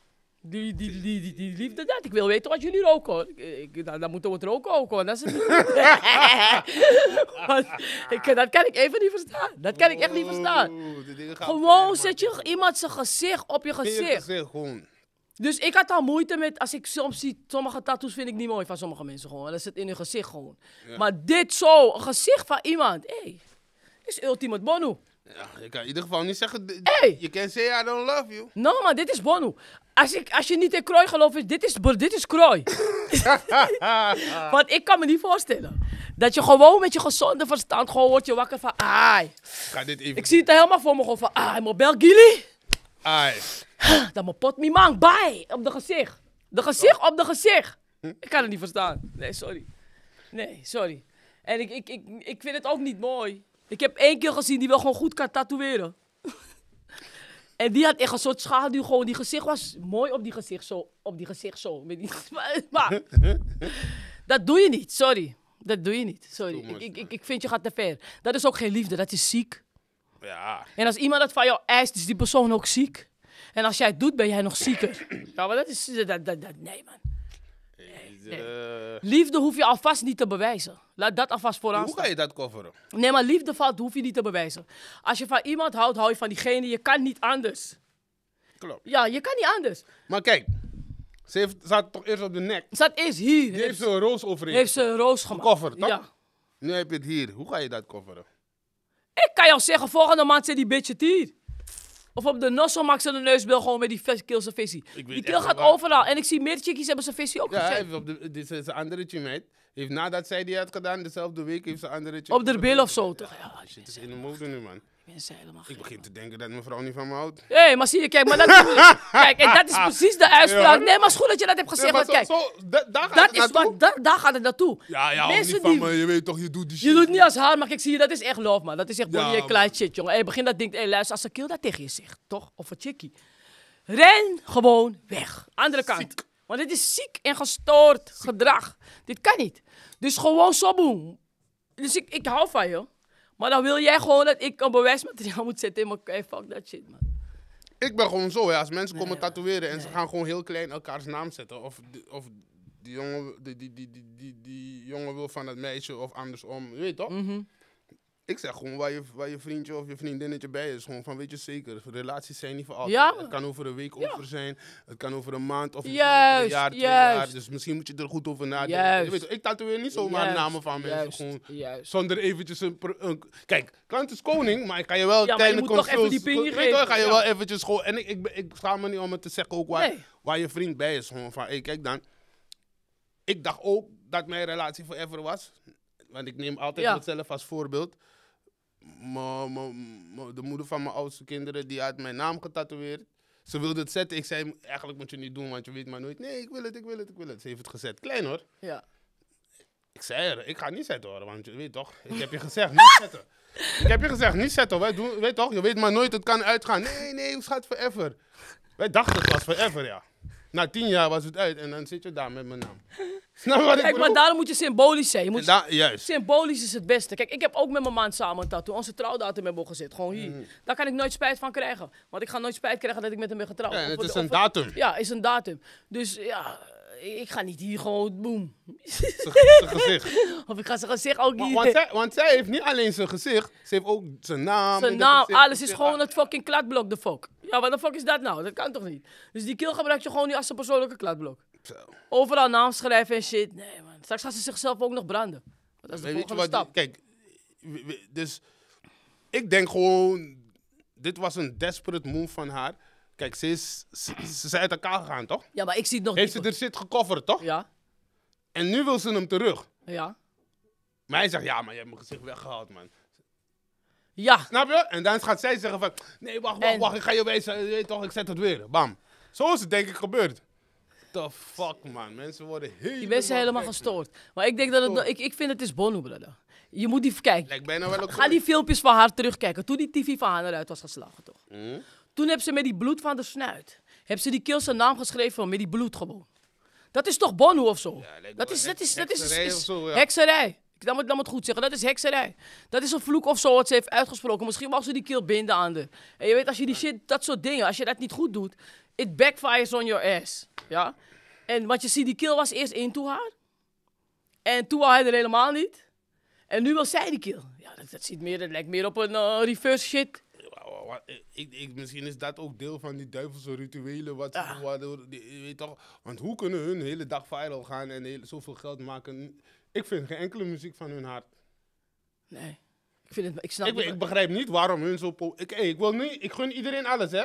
Die, die, die, die, die liefde dat. Ik wil weten wat jullie roken. hoor. Ik, dan, nou, dan moeten we het roken ook Dat het. ik, dat kan ik even niet verstaan. Dat kan ik echt niet verstaan. Gewoon zet je iemand zijn gezicht op je gezicht. gewoon. Dus ik had al moeite met, als ik soms zie, sommige tattoos vind ik niet mooi van sommige mensen gewoon. Dat zit in hun gezicht gewoon. Maar dit zo, een gezicht van iemand. Hé, is ultimate Bono. Ja, je kan in ieder geval niet zeggen. Hey! Je kan say I don't love you. No, maar dit is Bono. Als, ik, als je niet in Krooi gelooft, dit is, dit is Krooi. Want ik kan me niet voorstellen. Dat je gewoon met je gezonde verstand gewoon wordt je wakker van. Ai. Ga dit even... Ik zie het helemaal voor me gewoon van. Ai, mijn bel gilly. Ai. Dat mijn pot mi man. Bye. Op de gezicht. De gezicht op de gezicht. Hm? Ik kan het niet verstaan. Nee, sorry. Nee, sorry. En ik, ik, ik, ik vind het ook niet mooi. Ik heb één keer gezien die wel gewoon goed kan tatoeëren. en die had echt een soort schaduw gewoon. Die gezicht was mooi op die gezicht zo. Op die gezicht zo. Maar, maar dat doe je niet, sorry. Dat doe je niet, sorry. Ik, ik, ik, vind je gaat te ver. Dat is ook geen liefde, dat is ziek. Ja. En als iemand dat van jou eist, is die persoon ook ziek. En als jij het doet, ben jij nog zieker. Ja, maar dat is... Dat, dat, dat, nee, man. Eh, liefde hoef je alvast niet te bewijzen. Laat dat alvast vooraan. Hoe ga je dat coveren? Nee, maar liefde valt, hoef je niet te bewijzen. Als je van iemand houdt, hou je van diegene. Je kan niet anders. Klopt. Ja, je kan niet anders. Maar kijk, ze heeft, zat toch eerst op de nek? Zat eerst hier. Die heeft ze een roos overheen. Heeft ze een roos gemaakt. Gecoverd, toch? Ja. Nu heb je het hier. Hoe ga je dat coveren? Ik kan jou zeggen, volgende maand zit die bitch hier. Of op de max in de neusbel gewoon met die keel zijn visie. Die keel gaat overal. En ik zie meer chickies hebben zijn visie ook ja, gezet. Ja, op de, dit andere teammate. Heeft nadat zij die had gedaan, dezelfde week heeft ze andere Op de bil of zo, toch? Ja, shit, is in de mode nu, man helemaal Ik begin te denken dat vrouw niet van me houdt. Hé, hey, maar zie je, kijk, maar dat, kijk, en dat is precies de uitspraak. Nee, maar is goed dat je dat hebt gezegd. maar kijk, daar, gaat dat is, wat, daar gaat het naartoe. Ja, ja, niet van me, je weet toch, je doet die shit. Je doet niet als haar, maar kijk, zie je, dat is echt loof, man. Dat is echt ja, bonnie, klein shit, jongen. Hey, begin dat denkt, hey, luister, als een kill dat tegen je zegt, toch? Of een chickie. Ren gewoon weg. Andere kant. Want dit is ziek en gestoord gedrag. Dit kan niet. Dus gewoon zo boem. Dus ik, ik hou van je. Maar dan wil jij gewoon dat ik een bewijsmateriaal moet zetten in mijn Fuck dat shit, man. Ik ben gewoon zo, hè. Als mensen komen tatoeëren en ze gaan gewoon heel klein elkaars naam zetten. Of, of die, jongen, die, die, die, die, die, jongen wil van dat meisje of andersom. Je weet toch? Mhm. Ik zeg gewoon waar je, waar je vriendje of je vriendinnetje bij is. Gewoon van weet je zeker, relaties zijn niet voor altijd. Het kan over een week ja. over zijn. Het kan over een maand of een jaar, twee jaar. Dus misschien moet je er goed over nadenken. Juist. Weet ik tatoeëer niet zomaar namen van mensen. gewoon, Zonder eventjes een, Kijk, klant is koning, maar ik ga je wel ja, pingje geven. Ik ga je wel eventjes gewoon... En ik, ik, ik, ik me niet om het te zeggen ook waar, waar je vriend bij is. Gewoon van, hey, kijk dan. Ik dacht ook dat mijn relatie forever was. Want ik neem altijd mezelf als voorbeeld de moeder van mijn oudste kinderen, die had mijn naam getatoeëerd. Ze wilde het zetten. Ik zei, eigenlijk moet je niet doen, want je weet maar nooit. Nee, ik wil het, ik wil het, ik wil het. Ze heeft het gezet. Klein hoor. Ja. Ik zei er, ik ga niet zetten hoor, want je weet toch, ik heb je gezegd, niet zetten. Ik heb je gezegd, niet zetten. Wij doen, weet toch, je weet maar nooit, het kan uitgaan. Nee, nee, het gaat forever. Wij dachten het was forever, ja. Na tien jaar was het uit en dan zit je daar met mijn naam. Kijk, maar daarom moet je symbolisch zijn. Je moet juist. Symbolisch is het beste. Kijk, ik heb ook met mijn man samen een tattoo. Onze trouwdatum hebben we gezet. Gewoon hier. Mm. Daar kan ik nooit spijt van krijgen. Want ik ga nooit spijt krijgen dat ik met hem ben getrouwd. Ja, het is een datum. Ja, is een datum. Dus ja, eh, ik ga niet hier gewoon boem. Zijn gezicht. Of ik ga zijn gezicht ook niet. Want, zij, want zij heeft niet alleen zijn gezicht, ze heeft ook zijn naam. Zijn naam, alles is gewoon het fucking kladblok, de fuck. Ja, wat de fuck is dat nou? Dat kan toch niet? Dus die kill gebruik je gewoon nu als een persoonlijke kladblok. Zo. Overal naam schrijven en shit. Nee, man. Straks gaat ze zichzelf ook nog branden. Dat is de volgende stap. Kijk, dus ik denk gewoon, dit was een desperate move van haar. Kijk, ze, is, ze, zijn uit elkaar gegaan, toch? Ja, maar ik zie het nog Heeft ze er zit gecoverd, toch? Ja, En nu wil ze hem terug. ja. Maar hij zegt, ja, maar je hebt mijn gezicht weggehaald, man. Ja, Snap je? En dan gaat zij zeggen van, nee, wacht, wacht, wacht, ik ga je wezen. Je weet toch, ik zet het weer. Bam. Zo is het denk ik gebeurd. The fuck, man. Mensen worden helemaal... die mensen helemaal gestoord. Maar ik denk dat het... Ik, ik vind het is Bono, brother. Je moet die... kijken. Lijkt bijna wel op. ga die filmpjes van haar terugkijken. Toen die tv van haar eruit was geslagen, toch? Mhm. Toen heb ze met die bloed van de snuit. heb ze die kill zijn naam geschreven met die bloed gewoon. Dat is toch Bonu of zo? dat is, dat is, dat is, hekserij. Dan moet, dan moet goed zeggen. Dat is hekserij. Dat is een vloek of zo wat ze heeft uitgesproken. Misschien mag ze die keel binden aan de. En je weet, als je die shit, dat soort dingen, als je dat niet goed doet, it backfires on your ass. Ja? En wat je ziet, die keel was eerst into toe haar. En toen wou hij er helemaal niet. En nu was zij die keel. Ja, dat, dat ziet meer, dat lijkt meer op een eh, reverse shit ik, misschien is dat ook deel van die duivelse rituelen. Wat, ah. waardoor, die, weet toch, want hoe kunnen hun hele dag viral gaan en heel, zoveel geld maken? Ik vind geen enkele muziek van hun hart. Nee. Ik, vind het, ik, snap ik, niet, ik begrijp niet waarom hun zo... Ik, ik, wil niet, ik gun iedereen alles, hè?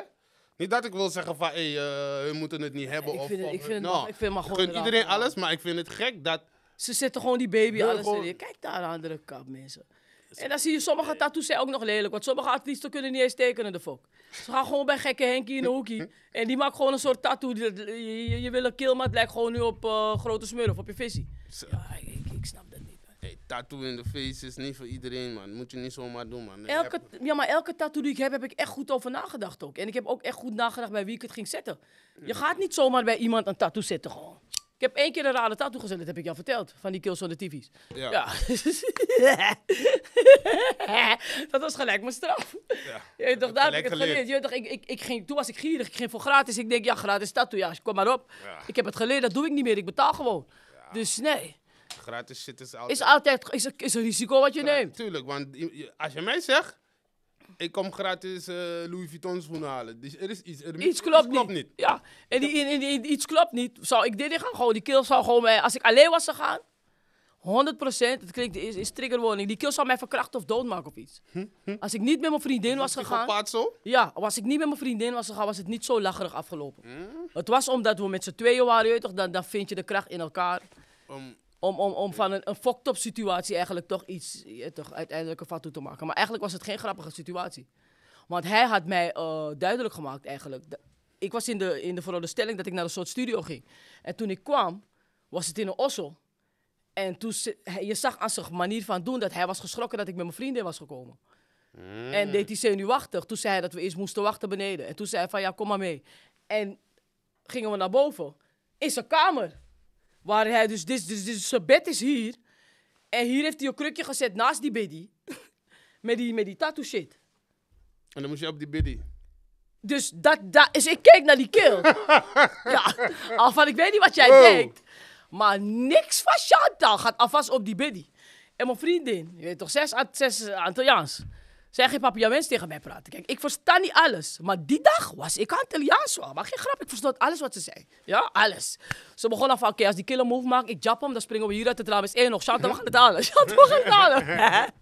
Niet dat ik wil zeggen van, hey, uh, hun moeten het niet hebben. Ik vind het, ik vind ik vind gun iedereen alles, maar ik vind het gek dat... Ze zetten gewoon die baby alles in. Kijk daar aan de andere kant, mensen. En dan zie je sommige tattoos zijn ook nog lelijk. Want sommige artiesten kunnen niet eens tekenen de fok. Ze gaan gewoon bij gekke Henkie in de hoekie. Hm? En die maakt gewoon een soort tattoo. Je, je wil een kill, maar het lijkt gewoon nu op uh, grote smurf, op je visie. Ja, ik, ik snap dat niet. Hey, tattoo in de face is niet voor iedereen, man. Moet je niet zomaar doen, man. Elke, ja, maar elke tattoo die ik heb, heb ik echt goed over nagedacht ook. En ik heb ook echt goed nagedacht bij wie ik het ging zetten. Je gaat niet zomaar bij iemand een tattoo zetten, gewoon. Ik heb één keer een rare tattoo gezet, dat heb ik jou verteld, van die Killzone TV's. Ja. ja. dat was gelijk mijn straf. Ja. Je toch, daar heb ik het geleerd. Je toch, ik, ik, ik ging, toen was ik gierig, ik ging voor gratis. Ik denk, ja, gratis tattoo, ja, dus kom maar op. Ja. Ik heb het geleerd, dat doe ik niet meer, ik betaal gewoon. Dus nee. Gratis zit is altijd... Is altijd, is, is een risico wat je neemt. Tuurlijk, want als je mij zegt ik kom gratis eh, Louis Vuitton schoenen halen. Dus er is iets. Er iets klopt, niet. Ja, en die, in, in, iets klopt niet. Zou ik dit gaan gewoon, die kill zou gewoon als ik alleen was gegaan, 100%, het klinkt, is, is triggerwoning. Die kill zou mij verkrachten of dood maken of iets. Hm, hm. Als ik niet met mijn vriendin was, gegaan. zo? Ja, als ik niet met mijn vriendin was gegaan, was het niet zo lacherig afgelopen. Hm? Het was omdat we met z'n tweeën waren, toch? Dan, dan vind je de kracht in elkaar. Om, om, van een, een fucked up situatie eigenlijk toch iets, eh, toch uiteindelijk een toe te maken. Maar eigenlijk was het geen grappige situatie. Want hij had mij eh, duidelijk gemaakt eigenlijk. Ik was in de, in de veronderstelling dat ik naar een soort studio ging. En toen ik kwam, was het in een ossel. En toen, je zag aan zijn manier van doen dat hij was geschrokken dat ik met mijn vrienden was gekomen. Hmm. En deed hij zenuwachtig. Toen zei hij dat we eerst moesten wachten beneden. En toen zei hij van ja, kom maar mee. En gingen we naar boven. In zijn kamer. Waar hij dus, dus, dus, dus zijn bed is hier. En hier heeft hij een krukje gezet naast die biddy. met die, met die tattoo shit. En dan moest je op die biddy. Dus, dat, dat, is ik kijk naar die keel. ja, al ik weet niet wat jij denkt. Maar niks van Chantal gaat alvast op die biddy. En mijn vriendin, je weet toch, zes, zes Antilliaans. Zeg geen wens tegen mij praten. Kijk, ik versta niet alles. Maar die dag was ik aan hoor. Maar geen grap, ik verstond alles wat ze zei. Ja, alles. Ze begonnen van, oké, als die killer move maakt, ik jap hem, dan springen we hier uit het raam. Is één nog, Shanta, we gaan het halen. Shanta, we gaan het halen.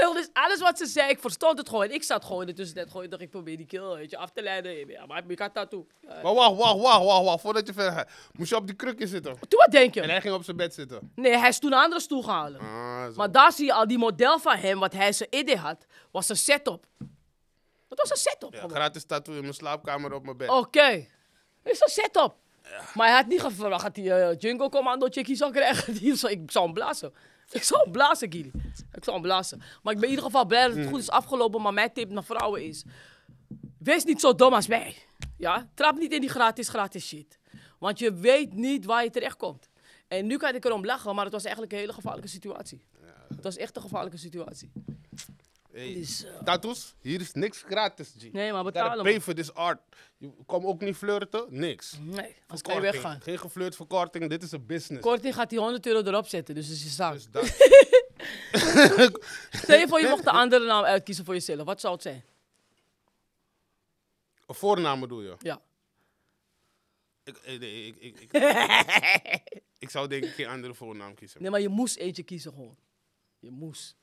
ja, dus alles wat ze zei, ik verstond het gewoon. Ik zat gewoon in net gewoon, dacht ik probeer die kill weet je, af te leiden. Ja, maar ik had dat toe. Maar wacht, wacht, wacht, wacht, voordat je verder Moest je op die krukje zitten? Toen wat denk je? En hij ging op zijn bed zitten? Nee, hij is toen een andere stoel gehaald. Ah maar daar zie je al, die model van hem, wat hij zijn idee had, was een setup. Dat was een setup. Ja, gratis tattoo in mijn slaapkamer op mijn bed. Oké. Dat is een setup. Ja. Maar hij had niet gevraagd dat hij uh, Jungle Commando chickie zou krijgen. Die ik zou hem blazen. Ik zou hem blazen, Gilly. Ik zou hem blazen. Maar ik ben in ieder geval blij dat het hmm. goed is afgelopen. Maar mijn tip naar vrouwen is... Wees niet zo dom als wij. Ja? Trap niet in die gratis, gratis shit. Want je weet niet waar je terechtkomt. En nu kan ik erom lachen, maar het was eigenlijk een hele gevaarlijke situatie. Ja. Het was echt een gevaarlijke situatie. Hey, dus, eh, Tattoos, hier is niks gratis, G. Nee, maar betalen. Pay for this art. Je komt ook niet flirten, niks. Nee, als kan je weggaan. Geen geflirt voor korting, dit is een business. Korting gaat die 100 euro erop zetten, dus dat is je zaak. Dus dat. Stel je voor, je mocht de andere naam uitkiezen voor jezelf. Wat zou het zijn? Een voorname doe je? Ja. Eh, ik, ik, ik, ik, zou denk ik geen andere voornaam kiezen. Nee, maar je moest eentje kiezen gewoon. Je moest.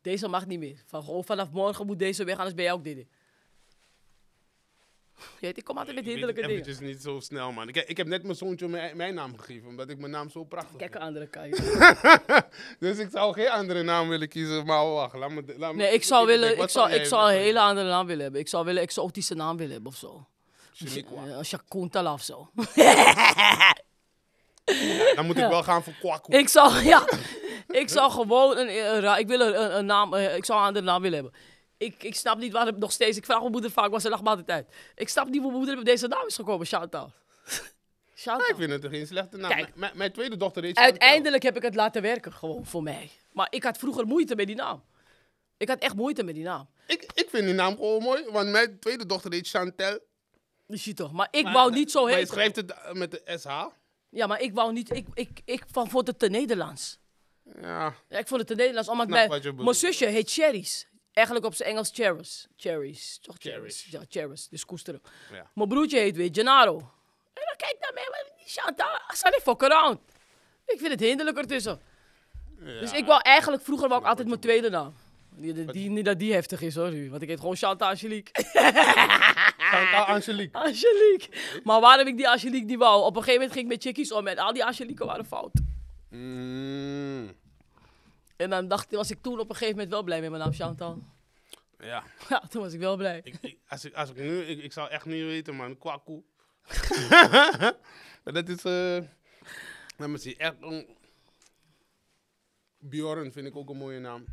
Deze mag niet meer. Van, vanaf morgen moet deze weg, anders ben jij ook dit. Je ik kom altijd met hinderlijke dingen. Het is niet zo snel, man. Ik, heb net mijn zoontje mijn, naam gegeven, omdat ik mijn naam zo prachtig Kijk een andere je. dus ik zou geen andere naam willen kiezen, maar wacht, laat me... Laat me nee, ik zou, willen, ik, zou, ik een hele andere naam willen hebben. Ik zou willen exotische naam willen hebben of zo. Als eh, Shakuntala of zo. Ja, dan moet ik wel gaan voor Kwaku. Ik zal, ja, ik zal gewoon een, eh, ik wil een, een, naam, eh, ik zou een andere naam willen hebben. Ik, ik snap niet waarom nog steeds, ik vraag mijn moeder vaak, was ze lacht altijd uit. Ik snap niet hoe mijn moeder op deze naam is gekomen, Chantal. Chantal. Ja, ik vind het geen slechte naam. Kijk, mijn, tweede dochter heet Uiteindelijk heb ik het laten werken, gewoon voor mij. Maar ik had vroeger moeite met die naam. Ik had echt moeite met die naam. Ik, ik vind die naam gewoon mooi, want mijn tweede dochter heet Chantel. Je ziet toch, maar ik wou niet zo Maar je schrijft het eh, met de SH? Ja, maar ik wou niet, ik, ik, ik van- vond het te Nederlands. Ja. ik vond het te Nederlands, omdat nou, bij- Mijn zusje heet Cherries. Eigenlijk op zijn Engels Cherries. Cherries, toch Cherries. Ja, Cherries, dus koesteren. Ja. Mijn broertje heet weer Gennaro. En dan kijk naar mij, maar die Chantal, ah, Sunny fuck around. Ik vind het hinderlijk tussen. Dus ik wou eigenlijk, vroeger wou ik altijd mijn tweede naam. Die, die, die- niet dat die heftig is hoor, want ik heet gewoon Chantal Angelique. Ah, Angelique. Angelique. Maar waarom ik die Angelique die wou? Op een gegeven moment ging ik met chickies om en al die Angelieken waren fout. Mm. En dan dacht, was ik toen op een gegeven moment wel blij met mijn naam Chantal. Ja. Ja, toen was ik wel blij. Ik, als, ik, als ik nu, ik, ik zou echt niet weten, man. Kwaku. dat is. eh nou, echt. Mm. Bjorn vind ik ook een mooie naam.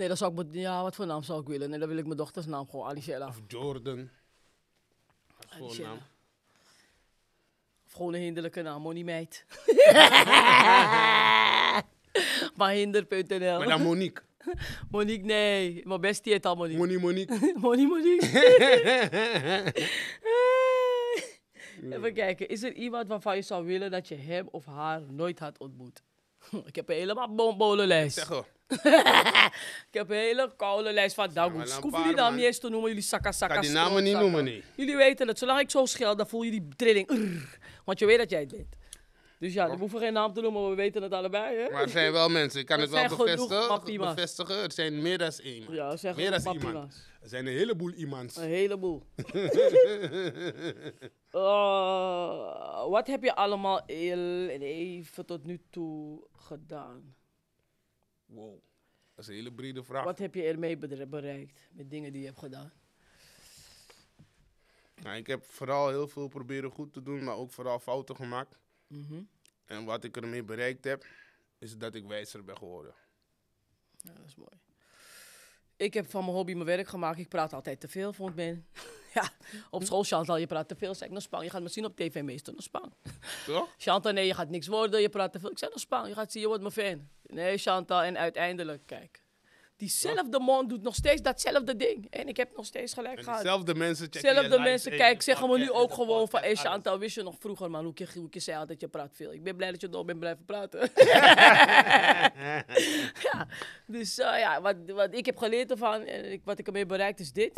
Nee, dat zou ik... Ja, wat voor naam zou ik willen? Nee, dan wil ik mijn dochters naam gewoon, Alicia. Of Jordan. voornaam. Of gewoon een hinderlijke naam, Monique meid. maar Maar dan Monique. Monique, nee. Mijn bestie heet al Monique. Moni Monique. Monique, Monique. Even kijken. Is er iemand waarvan je zou willen dat je hem of haar nooit had ontmoet? Ik heb een hele bombolenlijst. Zeg hoor. ik heb een hele koude lijst van dagoes. Ik hoef jullie namen niet eens te noemen, jullie sakka sakka. Ik die namen niet noemen, nee. Jullie weten het, zolang ik zo schel, dan voel je die trilling. want je weet dat jij het bent. Dus ja, we oh. hoeven geen naam te noemen, maar we weten het allebei. Hè? Maar er zijn wel mensen, ik kan het wel bevestigen, bevestigen. Het zijn meer dan één. Ja, zeg meer dan iemand. Er zijn een heleboel iemands. Een heleboel. Eh, wat heb je allemaal even tot nu toe gedaan? Wow, dat is een hele brede vraag. Wat heb je ermee bereikt met dingen die je hebt gedaan? Nou, ik heb vooral heel veel proberen goed te doen, maar ook vooral fouten gemaakt. Mhm. En wat ik ermee bereikt heb, is dat ik wijzer ben geworden. Ja, dat is mooi. Ik heb van mijn hobby mijn werk gemaakt. Ik praat altijd te veel, vond men. Ja, op school, Chantal, je praat te veel. Zeg ik, nog Spang, je gaat me zien op tv meestal, nog Spang. Toch? Chantal, nee, je gaat niks worden, je praat te veel. Ik zeg, nog Spang, je gaat zien, je wordt mijn fan. Nee, Chantal, en uiteindelijk, kijk. Diezelfde man doet nog steeds datzelfde ding. En ik heb nog steeds gelijk gehad. Dezelfde mensen checken Zelfde mensen, kijk, zeggen we nu ook gewoon van... Hé, Chantal, wist je nog vroeger, man, hoe ik, hoe je zei altijd, je praat veel. Ik ben blij dat je door bent blijven praten. ja, dus eh, ja, wat, wat ik heb geleerd ervan en ik, wat ik ermee bereikt is dit.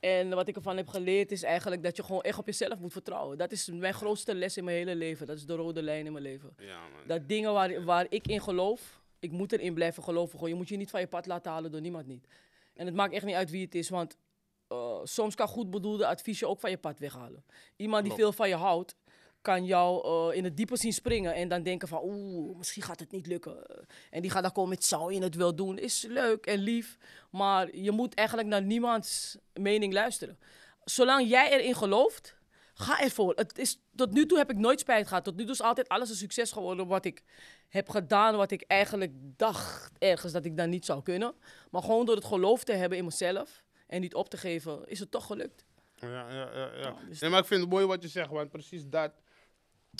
En wat ik ervan heb geleerd is eigenlijk dat je gewoon echt op jezelf moet vertrouwen. Dat is mijn grootste les in mijn hele leven. Dat is de rode lijn in mijn leven. Ja, man. Dat dingen waar, waar ik in geloof, ik moet erin blijven geloven. Gewoon, je moet je niet van je pad laten halen door niemand niet. En het maakt echt niet uit wie het is, want eh, soms kan goed bedoelde je ook van je pad weghalen. Iemand die veel van je houdt, kan jou eh, in het diepe zien springen en dan denken van oeh, misschien gaat het niet lukken. En die gaat dan komen met zou je het wel doen. Is leuk en lief, maar je moet eigenlijk naar niemands mening luisteren. Zolang jij erin gelooft, ga ervoor. Het is, tot nu toe heb ik nooit spijt gehad. Tot nu toe is altijd alles een succes geworden wat ik heb gedaan, wat ik eigenlijk dacht ergens dat ik dan niet zou kunnen. Maar gewoon door het geloof te hebben in mezelf en niet op te geven, is het toch gelukt. Ja, ja, ja. Dus maar ik vind het mooi wat je zegt, want precies dat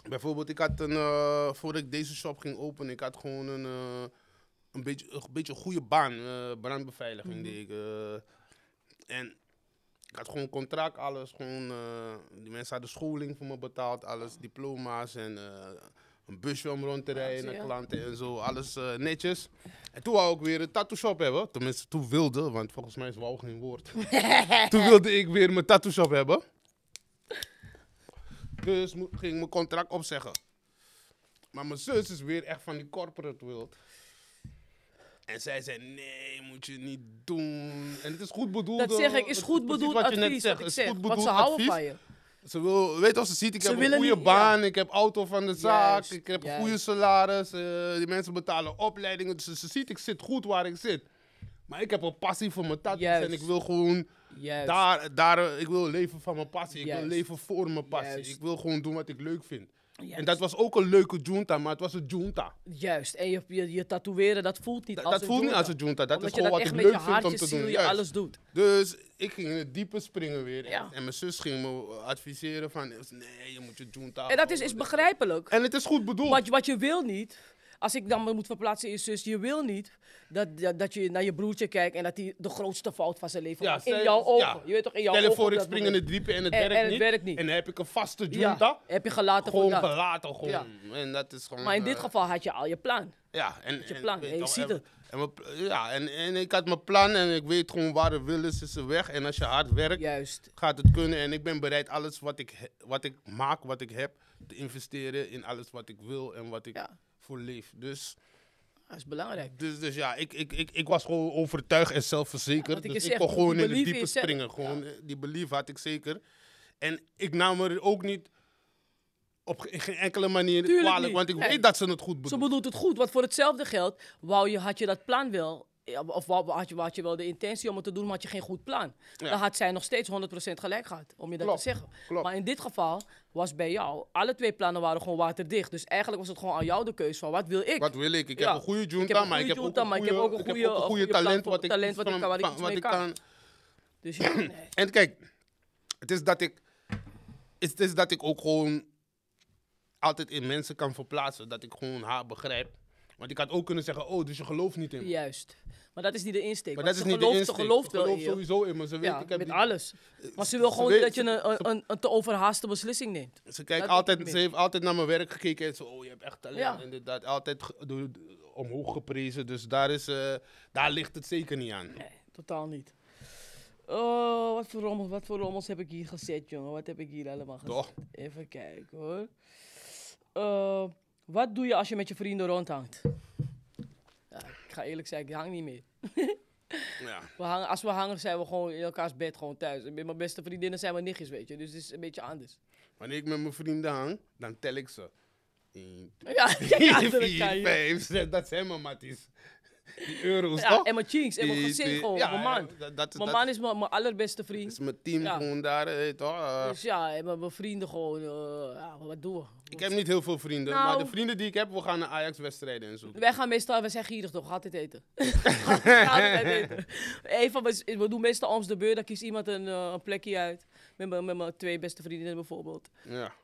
Bijvoorbeeld, ik had een, uh, voordat ik deze shop ging openen, ik had gewoon een, eh, een, beetje, een beetje goede baan, eh, brandbeveiliging mm deed ik. en ik had gewoon contract, alles. Gewoon, die mensen hadden scholing voor me betaald, alles, diploma's en een busje om rond te rijden naar klanten en zo. Alles netjes. En toen wou ik weer een tattoo shop hebben. Tenminste, toen wilde, want volgens mij is wou geen woord. toen wilde ik weer mijn tattoo shop hebben. Dus ging mijn contract opzeggen. Maar mijn zus is weer echt van die corporate world. En zij zei, nee, moet je niet doen. En het is goed bedoeld. Dat zeg ik, is goed bedoeld wat je net zegt. Wat, is goed bedoeld, ze houden van je. Ze wil, weet als ze ziet, ik heb een goede baan, ik heb auto van de zaak, ik heb een goede salaris, eh, die mensen betalen opleidingen. Dus ze, ze ziet, ik zit goed waar ik zit. Maar ik heb een passie voor mijn tattoos en ik wil gewoon Juist. Daar, daar, ik wil leven van mijn passie. Ik wil leven voor mijn passie. Ik wil gewoon doen wat ik leuk vind. En dat was ook een leuke junta, maar het was een junta. Juist, en je, je, tatoeëren, dat voelt niet da, als dat een voelt junta. niet als een junta, dat is gewoon wat ik leuk vind om te doen. Je alles doet. Dus ik ging in het diepe springen weer. En mijn zus ging me adviseren van, nee, je moet je junta... En dat is, is begrijpelijk. En het is goed bedoeld. Want wat je wil niet, als ik dan moet verplaatsen in zus, je wil niet dat, dat, je naar je broertje kijkt en dat hij de grootste fout van zijn leven ja, In jouw ogen. Ja. Je weet toch, in jouw voor, ik spring in het diepe en het, werkt, en het niet. werkt niet. En dan heb ik een vaste junta. Ja, heb je gelaten Gewoon gelaten, gewoon. En dat is gewoon maar in dit eh, geval had je al je plan. Ja, en, je plan. en je ziet het. En, ja, en, en ik had mijn plan en ik weet gewoon waar de wil is, is ze weg. En als je hard werkt, Juist. gaat het kunnen. En ik ben bereid alles wat ik, wat ik maak, wat ik heb, te investeren in alles wat ik wil en wat ik voor leef. Dus... Dat ah, is belangrijk. Dus, dus ja, ik, ik, ik, ik was gewoon overtuigd en zelfverzekerd. ik dus ik kon gewoon in de diepe springen. Gewoon, eh, Die belief had ik zeker. En ik nam er ook niet op geen enkele manier Tuurlijk kwalijk, want ik weet dat ze het goed bedoelt. Ze bedoelt het goed, want voor hetzelfde geld je, had je dat plan wel. Of had, je, je wel de intentie om het te doen, maar had je geen goed plan. Dan had zij nog steeds 100% gelijk gehad, om je dat te zeggen. Maar in dit geval was bij jou, alle twee plannen waren gewoon waterdicht. Dus eigenlijk was het gewoon aan jou de keuze van, wat wil ik? Wat wil ik? Ik heb een goede junta, maar ik heb ook een goede talent wat ik talent wat ik, waar ik, wat ik kan. Dus En kijk, het is dat ik... Het is dat ik ook gewoon altijd in mensen kan verplaatsen. Dat ik gewoon haar begrijp. Want ik had ook kunnen zeggen, oh, dus je gelooft niet in me. Juist. Maar dat is niet de insteek. Maar dat is niet de insteek. Ze gelooft, wel gelooft sowieso in me. Ze weet, ja, met alles. Maar ze wil gewoon dat je een, een, een, te overhaaste beslissing neemt. Ze, kijkt altijd, ze heeft altijd naar mijn werk gekeken. En zo, oh, je hebt echt talent. Ja. Inderdaad, altijd omhoog geprezen. Dus daar, is, eh, daar ligt het zeker niet aan. Nee, totaal niet. Oh, wat voor rommels, wat voor rommels heb ik hier gezet, jongen. Wat heb ik hier allemaal gezet? Toch? Even kijken, hoor. Uh, wat doe je als je met je vrienden rondhangt? Ja, ik ga eerlijk zijn, ik hang niet meer. ja. we hangen, als we hangen, zijn we gewoon in elkaars bed, gewoon thuis. met mijn beste vriendinnen zijn we nichtjes, weet je. Dus het is een beetje anders. Wanneer ik met mijn vrienden hang, dan tel ik ze. 1, 2, 3, 4, 5, 6. Dat zijn mijn matties ja, En mijn chinks en mijn gezin gewoon, mijn man. mijn man is mijn, mijn allerbeste vriend. Is mijn team gewoon daar, hey, eh, toch? Eh. Dus ja, en mijn, mijn vrienden gewoon, eh, ja, wat doen we? Ik heb niet heel veel vrienden, nou. maar de vrienden die ik heb, we gaan naar Ajax-wedstrijden en zo. Wij gaan meestal, we zijn gierig toch, gaat dit eten. Even, we doen meestal ons de beurt, dan kiest iemand een, plekje uit. Met mijn twee beste vriendinnen bijvoorbeeld. Ja.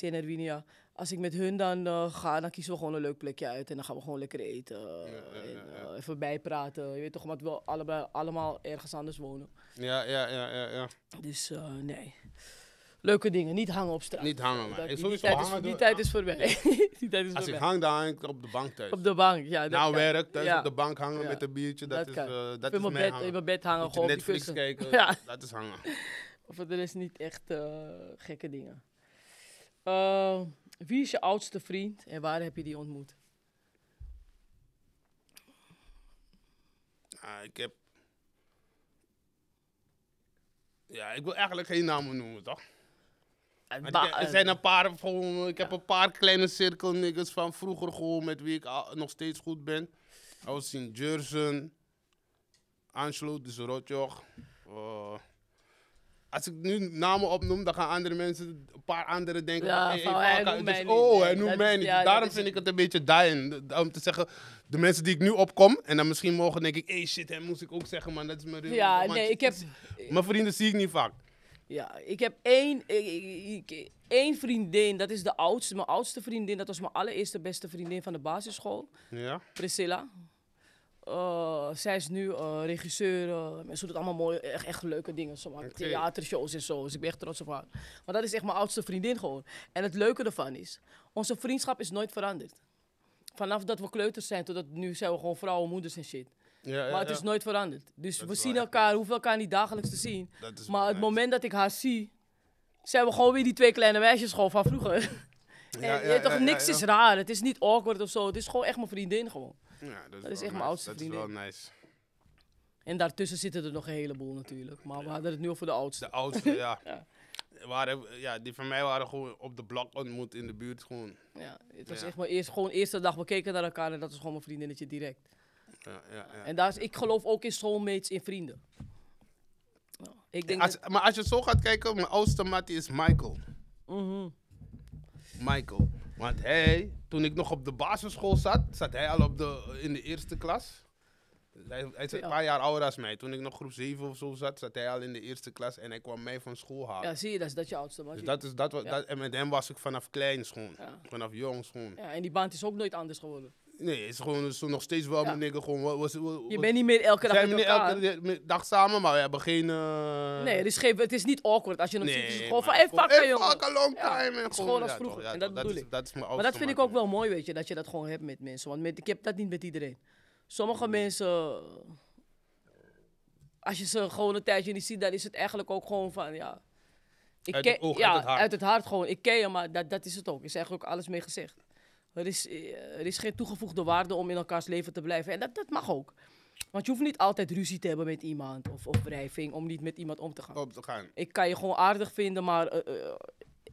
en Erwinia als ik met hun dan eh, ga, dan kiezen we gewoon een leuk plekje uit. En dan gaan we gewoon lekker eten. Eh, en, eh, even bijpraten. Je weet toch, omdat we allebei, allemaal ergens anders wonen. Ja, ja, ja, ja. ja. Dus nee. Leuke dingen, niet hangen op straat. Niet hangen, maar Dat, die, tijd is, die tijd is voorbij. die tijd is Als ik hang, dan hang ik op de bank thuis. Op de bank, ja. nou werk, thuis op de bank hangen met een biertje, dat, dat is, uh, dat in is bed, In mijn bed hangen, gewoon Netflix kijken, kijken, dat is hangen. Of er is niet echt gekke dingen. Wie is je oudste vriend en waar heb je die ontmoet? ik heb. Ja, ik wil eigenlijk geen namen noemen, toch? er zijn een paar, ik heb een paar kleine cirkelniggers van vroeger gewoon met wie ik nog steeds goed ben. Dat in Jersen, Angelo de Zorotjoch. Eh, als ik nu namen opnoem, dan gaan andere mensen, een paar anderen denken, van, hij noemt oh, hij noemt mij niet. Oh, eh, dus daarom vind ik het een beetje dying. Om te zeggen, de mensen die ik nu opkom, en dan misschien mogen denk ik, hey shit, hem moest ik ook zeggen, man, dat is mijn... Ja, nee, ik heb... Mijn vrienden zie ik niet vaak. Ja, ik heb één, één vriendin, dat is de oudste, mijn oudste vriendin, dat was mijn allereerste beste vriendin van de basisschool. Ja. Priscilla, eh, zij is nu eh, regisseur. en eh, ze doet allemaal mooie, echt, echt leuke dingen. theatershows en zo. Dus ik ben echt trots op haar. Maar dat is echt mijn oudste vriendin gewoon. En het leuke ervan is, onze vriendschap is nooit veranderd. Vanaf dat we kleuters zijn totdat nu zijn we gewoon vrouwen, moeders en shit. Ja, ja, maar het is nooit veranderd. Dus we zien elkaar, hoeven elkaar niet dagelijks te zien. Maar het moment dat ik haar zie, zijn we gewoon weer die twee kleine meisjes gewoon van vroeger. Eh, toch, niks is raar. Het is niet awkward of zo. Het is gewoon echt mijn vriendin gewoon. Ja, dat is, dat is echt mijn oudste vriendin. Dat is wel nice. En daartussen zitten er nog een heleboel natuurlijk. Maar we hadden het nu voor de oudste. De oudste, ja. Waren, ja. Die van mij waren gewoon op de blok ontmoet in de buurt. Gewoon. Ja, het was echt maar eerst, gewoon eerste dag. We keken naar elkaar en dat is gewoon mijn vriendinnetje direct. Ja, ja, ja. En daar is, ik geloof ook in schoolmates, in vrienden. ik denk Maar als je zo gaat kijken, mijn oudste mattie is Michael. Mm Michael. Want hij, toen ik nog op de basisschool zat, zat hij al op de, in de eerste klas. Hij, is een paar jaar ouder dan mij. Toen ik nog groep 7 of zo zat, zat hij al in de eerste klas en hij kwam mij van school halen. Ja, zie je, dat is dat je oudste was. Dus dat is, dat, dat, en met hem was ik vanaf klein schoon. Vanaf jong schoon. Ja, en die band is ook nooit anders geworden. Nee, het is gewoon zo nog steeds wel ja. mijn Gewoon, je bent niet meer elke dag met elkaar. niet elke dag samen, maar we hebben geen... Eh, nee, het is, dus geen, het is niet awkward als je nog nee, gewoon van, even jongen. fuck a long time. Ja, gewoon, als vroeger. dat, bedoel ik. Dat maar dat vind ik ook wel mooi, weet je, dat je dat gewoon hebt met mensen. Want met, ik heb dat niet met iedereen. Sommige mm. mensen... Eh, als je ze gewoon een tijdje niet ziet, dan is het eigenlijk ook gewoon van, ja... Ik uit het oog, ja, uit het hart. Uit het hart gewoon. Ik ken je, maar dat, dat is het ook. Is eigenlijk ook alles mee gezegd. Er is, eh, er is geen toegevoegde waarde om in elkaars leven te blijven. En dat, dat mag ook. Want je hoeft niet altijd ruzie te hebben met iemand of, wrijving om niet met iemand om te gaan. Om te gaan. Ik kan je gewoon aardig vinden, maar eh, eh,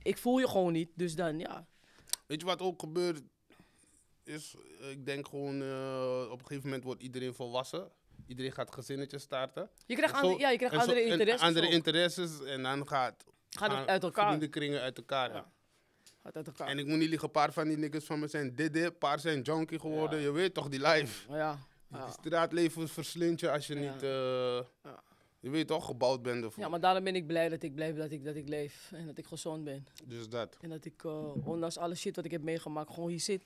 ik voel je gewoon niet. Dus dan ja. Weet je wat ook gebeurt? Is, ik denk gewoon, op een gegeven moment wordt iedereen volwassen. Iedereen gaat gezinnetjes starten. Je krijgt, zo, ja, je krijgt andere interesses. andere interesses en dan gaat, gaat het uit elkaar. vriendenkringen uit elkaar. En ik moet niet liegen, een paar van die niggas van me zijn Dit een paar zijn junkie geworden. Je weet toch, die life. Ja. ja. Die straatleven verslindt je als je niet... Eh, je weet toch, gebouwd bent ervoor. Ja, maar daarom ben ik blij dat ik blijf, dat ik, dat ik leef. En dat ik gezond ben. Dus dat. En dat ik, eh, ondanks alle shit wat ik heb meegemaakt, gewoon hier zit.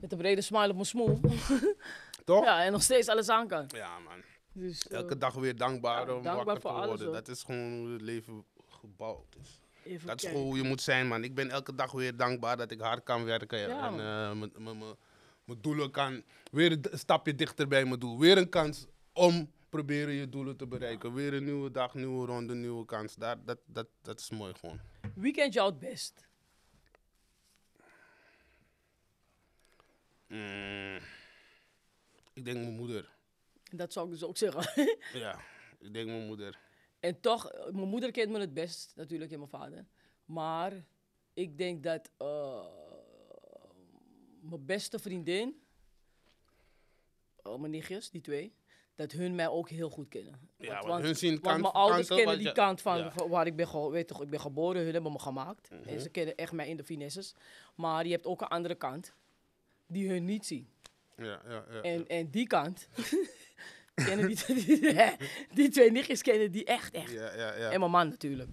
Met een brede smile op mijn smoel. toch? Ja, en nog steeds alles aan kan. Ja, man. Dus, Elke eh, dag weer dankbaar om dankbaar wakker te worden. Alles, dat is gewoon hoe het leven gebouwd is dat is gewoon hoe je moet zijn, man. Ik ben elke dag weer dankbaar dat ik hard kan werken. en eh, mijn doelen kan. Weer een stapje dichter bij mijn doel. Weer een kans om proberen je doelen te bereiken. Weer een nieuwe dag, nieuwe ronde, nieuwe kans. dat, dat, dat is mooi gewoon. Wie kent jou het best? Mm. ik denk mijn moeder. Dat zou ik dus ook zeggen. ja, ik denk mijn moeder. En toch, eh, mijn moeder kent me het best natuurlijk en mijn vader. Maar ik denk dat eh, mijn beste vriendin, oh, mijn nichtjes, die twee, dat hun mij ook heel goed kennen. Ja, want, hun zien want kant, mijn ouders kennen die kant van waar ik ben, weet toch, ik ben geboren, hun hebben me gemaakt. En mhm. ze kennen echt mij in de finesses. Maar je hebt ook een andere kant die hun niet zien. Ja, ja, ja, en, en die kant die, die, twee nichtjes kennen die echt, echt. Ja, ja, ja. En mijn man natuurlijk.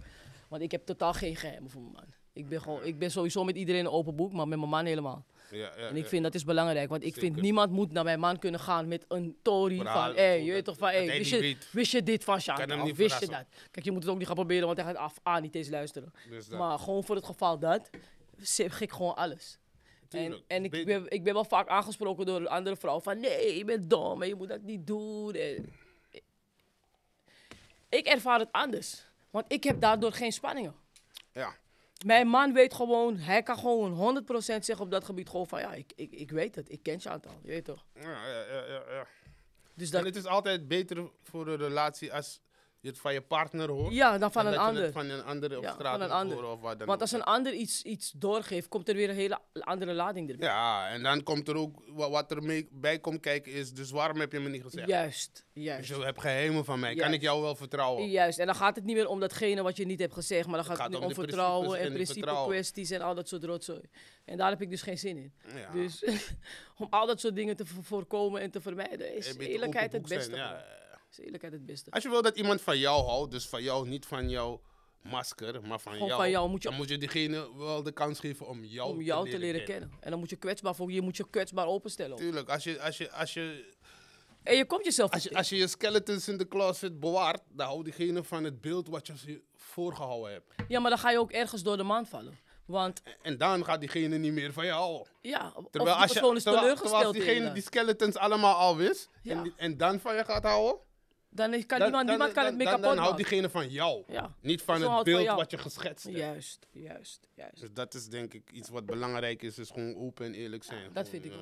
Want ik heb totaal geen geheimen voor mijn man. Ik ben, gewoon, ik ben sowieso met iedereen een open boek, maar met mijn man helemaal. Ja, ja, en ik vind dat is belangrijk, want ik vind niemand moet naar mijn man kunnen gaan met een tori van, hé, hey, je weet toch van, hey, wist, je, wist je dit van Shana? Of wist je dat? Kijk, je moet het ook niet gaan proberen, want hij gaat af, A, niet eens luisteren. Dus maar gewoon voor het geval dat, zeg ik gewoon alles. En, en ik, ben, ik ben wel vaak aangesproken door andere vrouw van nee, je bent dom en je moet dat niet doen. ik ervaar het anders, want ik heb daardoor geen spanningen. Ja. Mijn man weet gewoon, hij kan gewoon 100% zich op dat gebied gewoon van ja, ik, ik, ik weet het, ik ken aantal, je weet toch? Ja, ja, ja, ja. Dus dat... En het is altijd beter voor de relatie als je het van je partner hoort. Ja, dan van een ander. van een ander op straat van een of wat dan Want als een ander iets, iets doorgeeft, komt er weer een hele andere lading erbij. Ja, en dan komt er ook, wat er mee bij komt kijken is, dus waarom heb je me niet gezegd? Juist, juist. Dus je hebt geheimen van mij, kan ik jou wel vertrouwen? Juist, en dan gaat het niet meer om datgene wat je niet hebt gezegd, maar dan gaat het, om, vertrouwen en principe kwesties en al dat soort rotzooi. En daar heb ik dus geen zin in. Dus om al dat soort dingen te voorkomen en te vermijden, is eerlijkheid het beste is eerlijkheid het beste. Als je wil dat iemand van jou houdt, dus van jou, niet van jouw masker, maar van jou, van jou moet je, dan moet je diegene wel de kans geven om jou, om jou te, leren, kennen. En dan moet je kwetsbaar voor je moet je kwetsbaar openstellen. Tuurlijk, als je, als je, als je en je komt jezelf. Als als je, je skeletons in de closet bewaart, dan houdt diegene van het beeld wat je voorgehouden hebt. Ja, maar dan ga je ook ergens door de maan vallen. Want... En, dan gaat diegene niet meer van jou. Ja, terwijl als je, Terwijl, diegene die skeletons allemaal al wist en, en dan van je gaat houden. Dan kan niemand, niemand kan het mee kapot Dan houdt diegene van jou. Niet van het beeld wat je geschetst hebt. Juist, juist, juist. Dus dat is denk ik iets wat belangrijk is. Is gewoon open en eerlijk zijn. dat vind ik uh,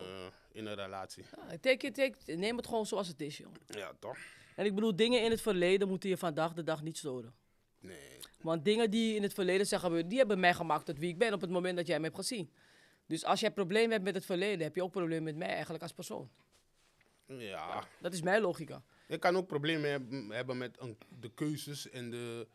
In een relatie. take it, take, neem het gewoon zoals het is, joh. Ja, toch? En ik bedoel, dingen in het verleden moeten je vandaag de dag niet storen. Nee. Want dingen die in het verleden zijn gebeurd, die hebben mij gemaakt tot wie ik ben op het moment dat jij me hebt gezien. Dus als jij problemen hebt met het verleden, heb je ook problemen met mij eigenlijk als persoon. Ja. Dat is mijn logica. Je kan ook problemen hebben met een, de keuzes en de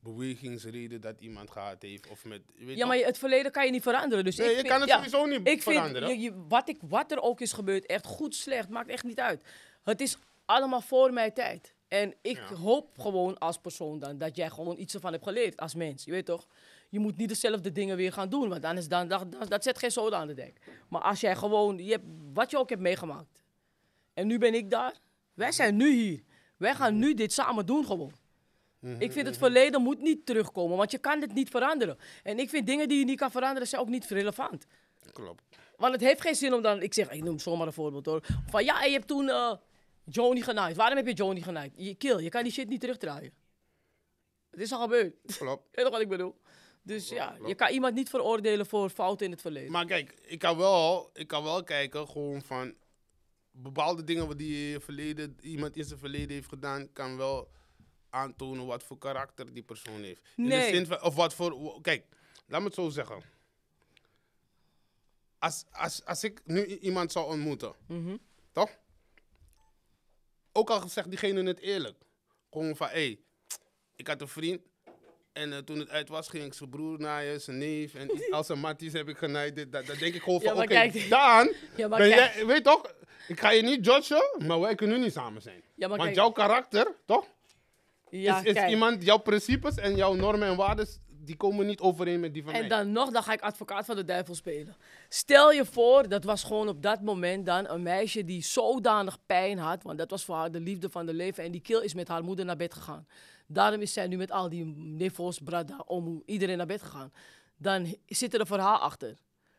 bewegingsreden dat iemand gehad heeft. Of met, weet ja, maar het verleden kan je niet veranderen. Dus ik je kan het sowieso niet ik veranderen. Vind, wat, ik, wat er ook is gebeurd, echt goed, slecht, maakt echt niet uit. Het is allemaal voor mijn tijd. En ik hoop gewoon als persoon dan dat jij gewoon iets ervan hebt geleerd als mens. Je weet toch? Je moet niet dezelfde dingen weer gaan doen, want dan is dan, dan, dat zet geen zoden aan de dek. Maar als jij gewoon, je hebt, wat je ook hebt meegemaakt. En nu ben ik daar wij zijn nu hier. Wij gaan nu dit samen doen gewoon. Mhm. Ik vind het verleden moet niet terugkomen, want je kan het niet veranderen. En ik vind dingen die je niet kan veranderen, zijn ook niet relevant. Klopt. Want het heeft geen zin om dan, ik zeg, ik noem zomaar een voorbeeld hoor. Van ja, je hebt toen uh, Johnny genaaid. Waarom heb je Johnny genaaid? Je kill, je kan die shit niet terugdraaien. Het is al gebeurd. Klopt. Weet dat wat ik bedoel? Dus ja, je kan iemand niet veroordelen voor fouten in het verleden. Maar kijk, ik kan wel, ik kan wel kijken gewoon van, bepaalde dingen die verleden, iemand in zijn verleden heeft gedaan, kan wel aantonen wat voor karakter die persoon heeft. Nee. In de zin van, of wat voor. Kijk, laat me het zo zeggen. Als, als, als ik nu iemand zou ontmoeten, mhm. toch? Ook al zegt diegene het eerlijk. Gewoon van, hé, hey, ik had een vriend, en eh, toen het uit was, ging ik zijn broer naaien, zijn neef. En als een matties heb ik genaaid. Dat, dat denk ik gewoon van, oké, Daan, ben weet toch, ik ga je niet judgen, maar wij kunnen nu niet samen zijn. Want jouw karakter, toch? Ja, is, iemand, jouw principes en jouw normen en waarden, die komen niet overeen met die van mij. En dan nog, dan ga ik advocaat van de duivel spelen. Stel je voor, dat was gewoon op dat moment dan een meisje die zodanig pijn had. Want dat was voor haar de liefde van de leven. En die keel is met haar moeder naar bed gegaan. Daarom is zij nu met al die nefos, brada, om iedereen naar bed gegaan. Dan zit er een verhaal achter.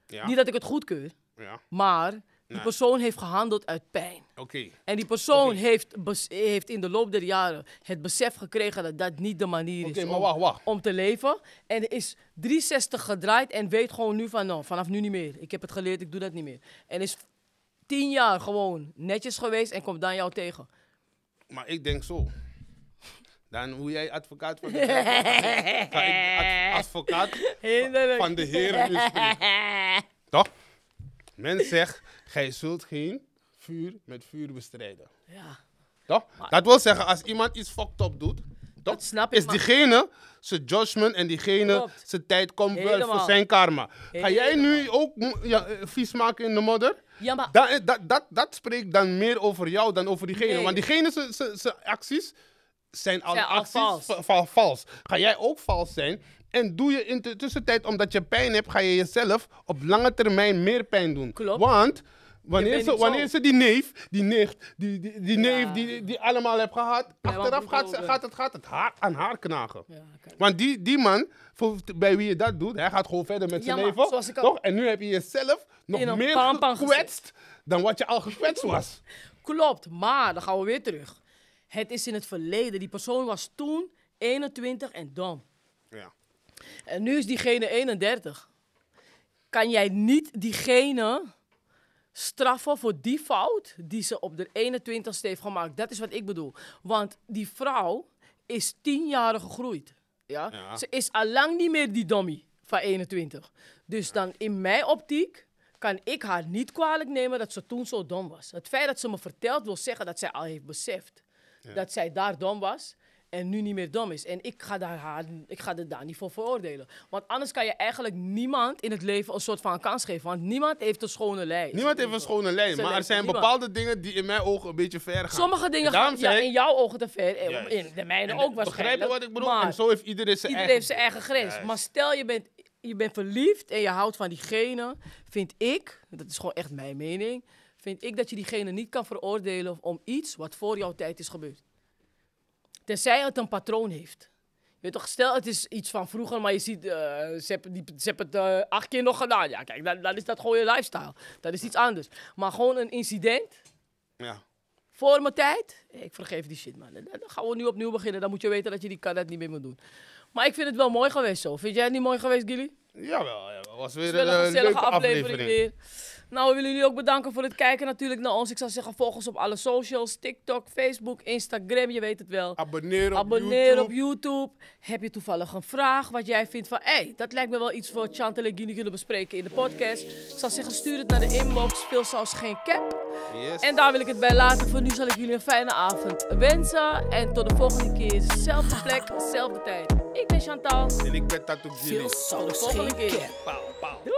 Ja. Niet dat ik het goedkeur, ja. maar die persoon heeft gehandeld uit pijn. Oké. En die persoon heeft, heeft in de loop der jaren het besef gekregen dat dat niet de manier is om, wacht, wacht. om, te leven. En is 360 gedraaid en weet gewoon nu van, nou, vanaf nu niet meer. Ik heb het geleerd, ik doe dat niet meer. En is tien jaar gewoon netjes geweest en komt dan jou tegen. Maar ik denk zo. Dan hoe jij advocaat van de ga ik advocaat van de heren Toch? Men zegt, gij zult geen vuur met vuur bestrijden. Ja. Toch? dat wil zeggen, als iemand iets fucked up doet, dat snap is diegene zijn judgment en diegene zijn tijd komt wel voor zijn karma. Ga jij nu ook mm, ja, eh, vies maken in de modder? Ja, maar... Eh, dat, dat, dat, spreekt dan meer over jou dan over diegene. Want diegene zijn acties zijn alle al acties vals. vals. Ga jij ook vals zijn? En doe je in de tussentijd, omdat je pijn hebt, ga je jezelf op lange termijn meer pijn doen. Klopt. Want wanneer, ze, wanneer ze die neef, die nicht, die, die, neef die, die allemaal hebt gehad, achteraf gaat, gaat, het, gaat het haar, aan haar knagen. Want die, die man, bij wie je dat doet, hij gaat gewoon verder met zijn neef. toch? En nu heb je jezelf nog meer gekwetst dan wat je al gekwetst was. Klopt, maar dan gaan we weer terug. Het is in het verleden. Die persoon was toen 21 en dom. Ja. En nu is diegene 31. Kan jij niet diegene straffen voor die fout die ze op de 21ste heeft gemaakt? Dat is wat ik bedoel. Want die vrouw is 10 jaar gegroeid. Ja? Ze is al lang niet meer die dommy van 21. Dus dan in mijn optiek kan ik haar niet kwalijk nemen dat ze toen zo dom was. Het feit dat ze me vertelt wil zeggen dat zij al heeft beseft dat zij daar dom was en nu niet meer dom is. En ik ga, daar haar, ik ga er daar niet voor veroordelen. Want anders kan je eigenlijk niemand in het leven een soort van kans geven. Want niemand heeft een schone lijn. Niemand heeft een schone lijn. Maar er zijn bepaalde dingen die in mijn ogen een beetje ver gaan. Sommige dingen gaan ja, in jouw ogen te ver. Eh, in de mijne ook waarschijnlijk. Begrijp je wat ik bedoel? Maar en zo heeft iedereen zijn iedereen heeft zijn eigen grens. Maar stel je bent, je bent verliefd en je houdt van diegene. Vind ik, dat is gewoon echt mijn mening vind ik dat je diegene niet kan veroordelen om iets wat voor jouw tijd is gebeurd. Tenzij het een patroon heeft. Je weet toch, stel het is iets van vroeger, maar je ziet, eh, ze, hebben, die, ze hebben het eh, acht keer nog gedaan. Ja, kijk, dan, is dat gewoon je lifestyle. Dat is iets anders. Maar gewoon een incident. Ja. Voor mijn tijd. Ik vergeef die shit, man. Dan gaan we nu opnieuw beginnen. Dan moet je weten dat je die kan dat niet meer moet doen. Maar ik vind het wel mooi geweest zo. Vind jij het niet mooi geweest, Gilly? Jawel, ja, was weer een, een eh, leuke aflevering. aflevering weer. Nou, we willen jullie ook bedanken voor het kijken natuurlijk naar ons. Ik zal zeggen, volg ons op alle socials. TikTok, Facebook, Instagram, je weet het wel. Abonneer op Abonneer YouTube. op YouTube. Heb je toevallig een vraag wat jij vindt van... Hé, hey, dat lijkt me wel iets voor Chantal en Gini kunnen bespreken in de podcast. Ik zal zeggen, stuur het naar de inbox. Speel zelfs geen cap. Yes. En daar wil ik het bij laten. Voor nu zal ik jullie een fijne avond wensen. En tot de volgende keer. Zelfde plek, zelfde tijd. Ik ben Chantal. En ik ben Tattoo Gini. Tot de geen cap. Pauw,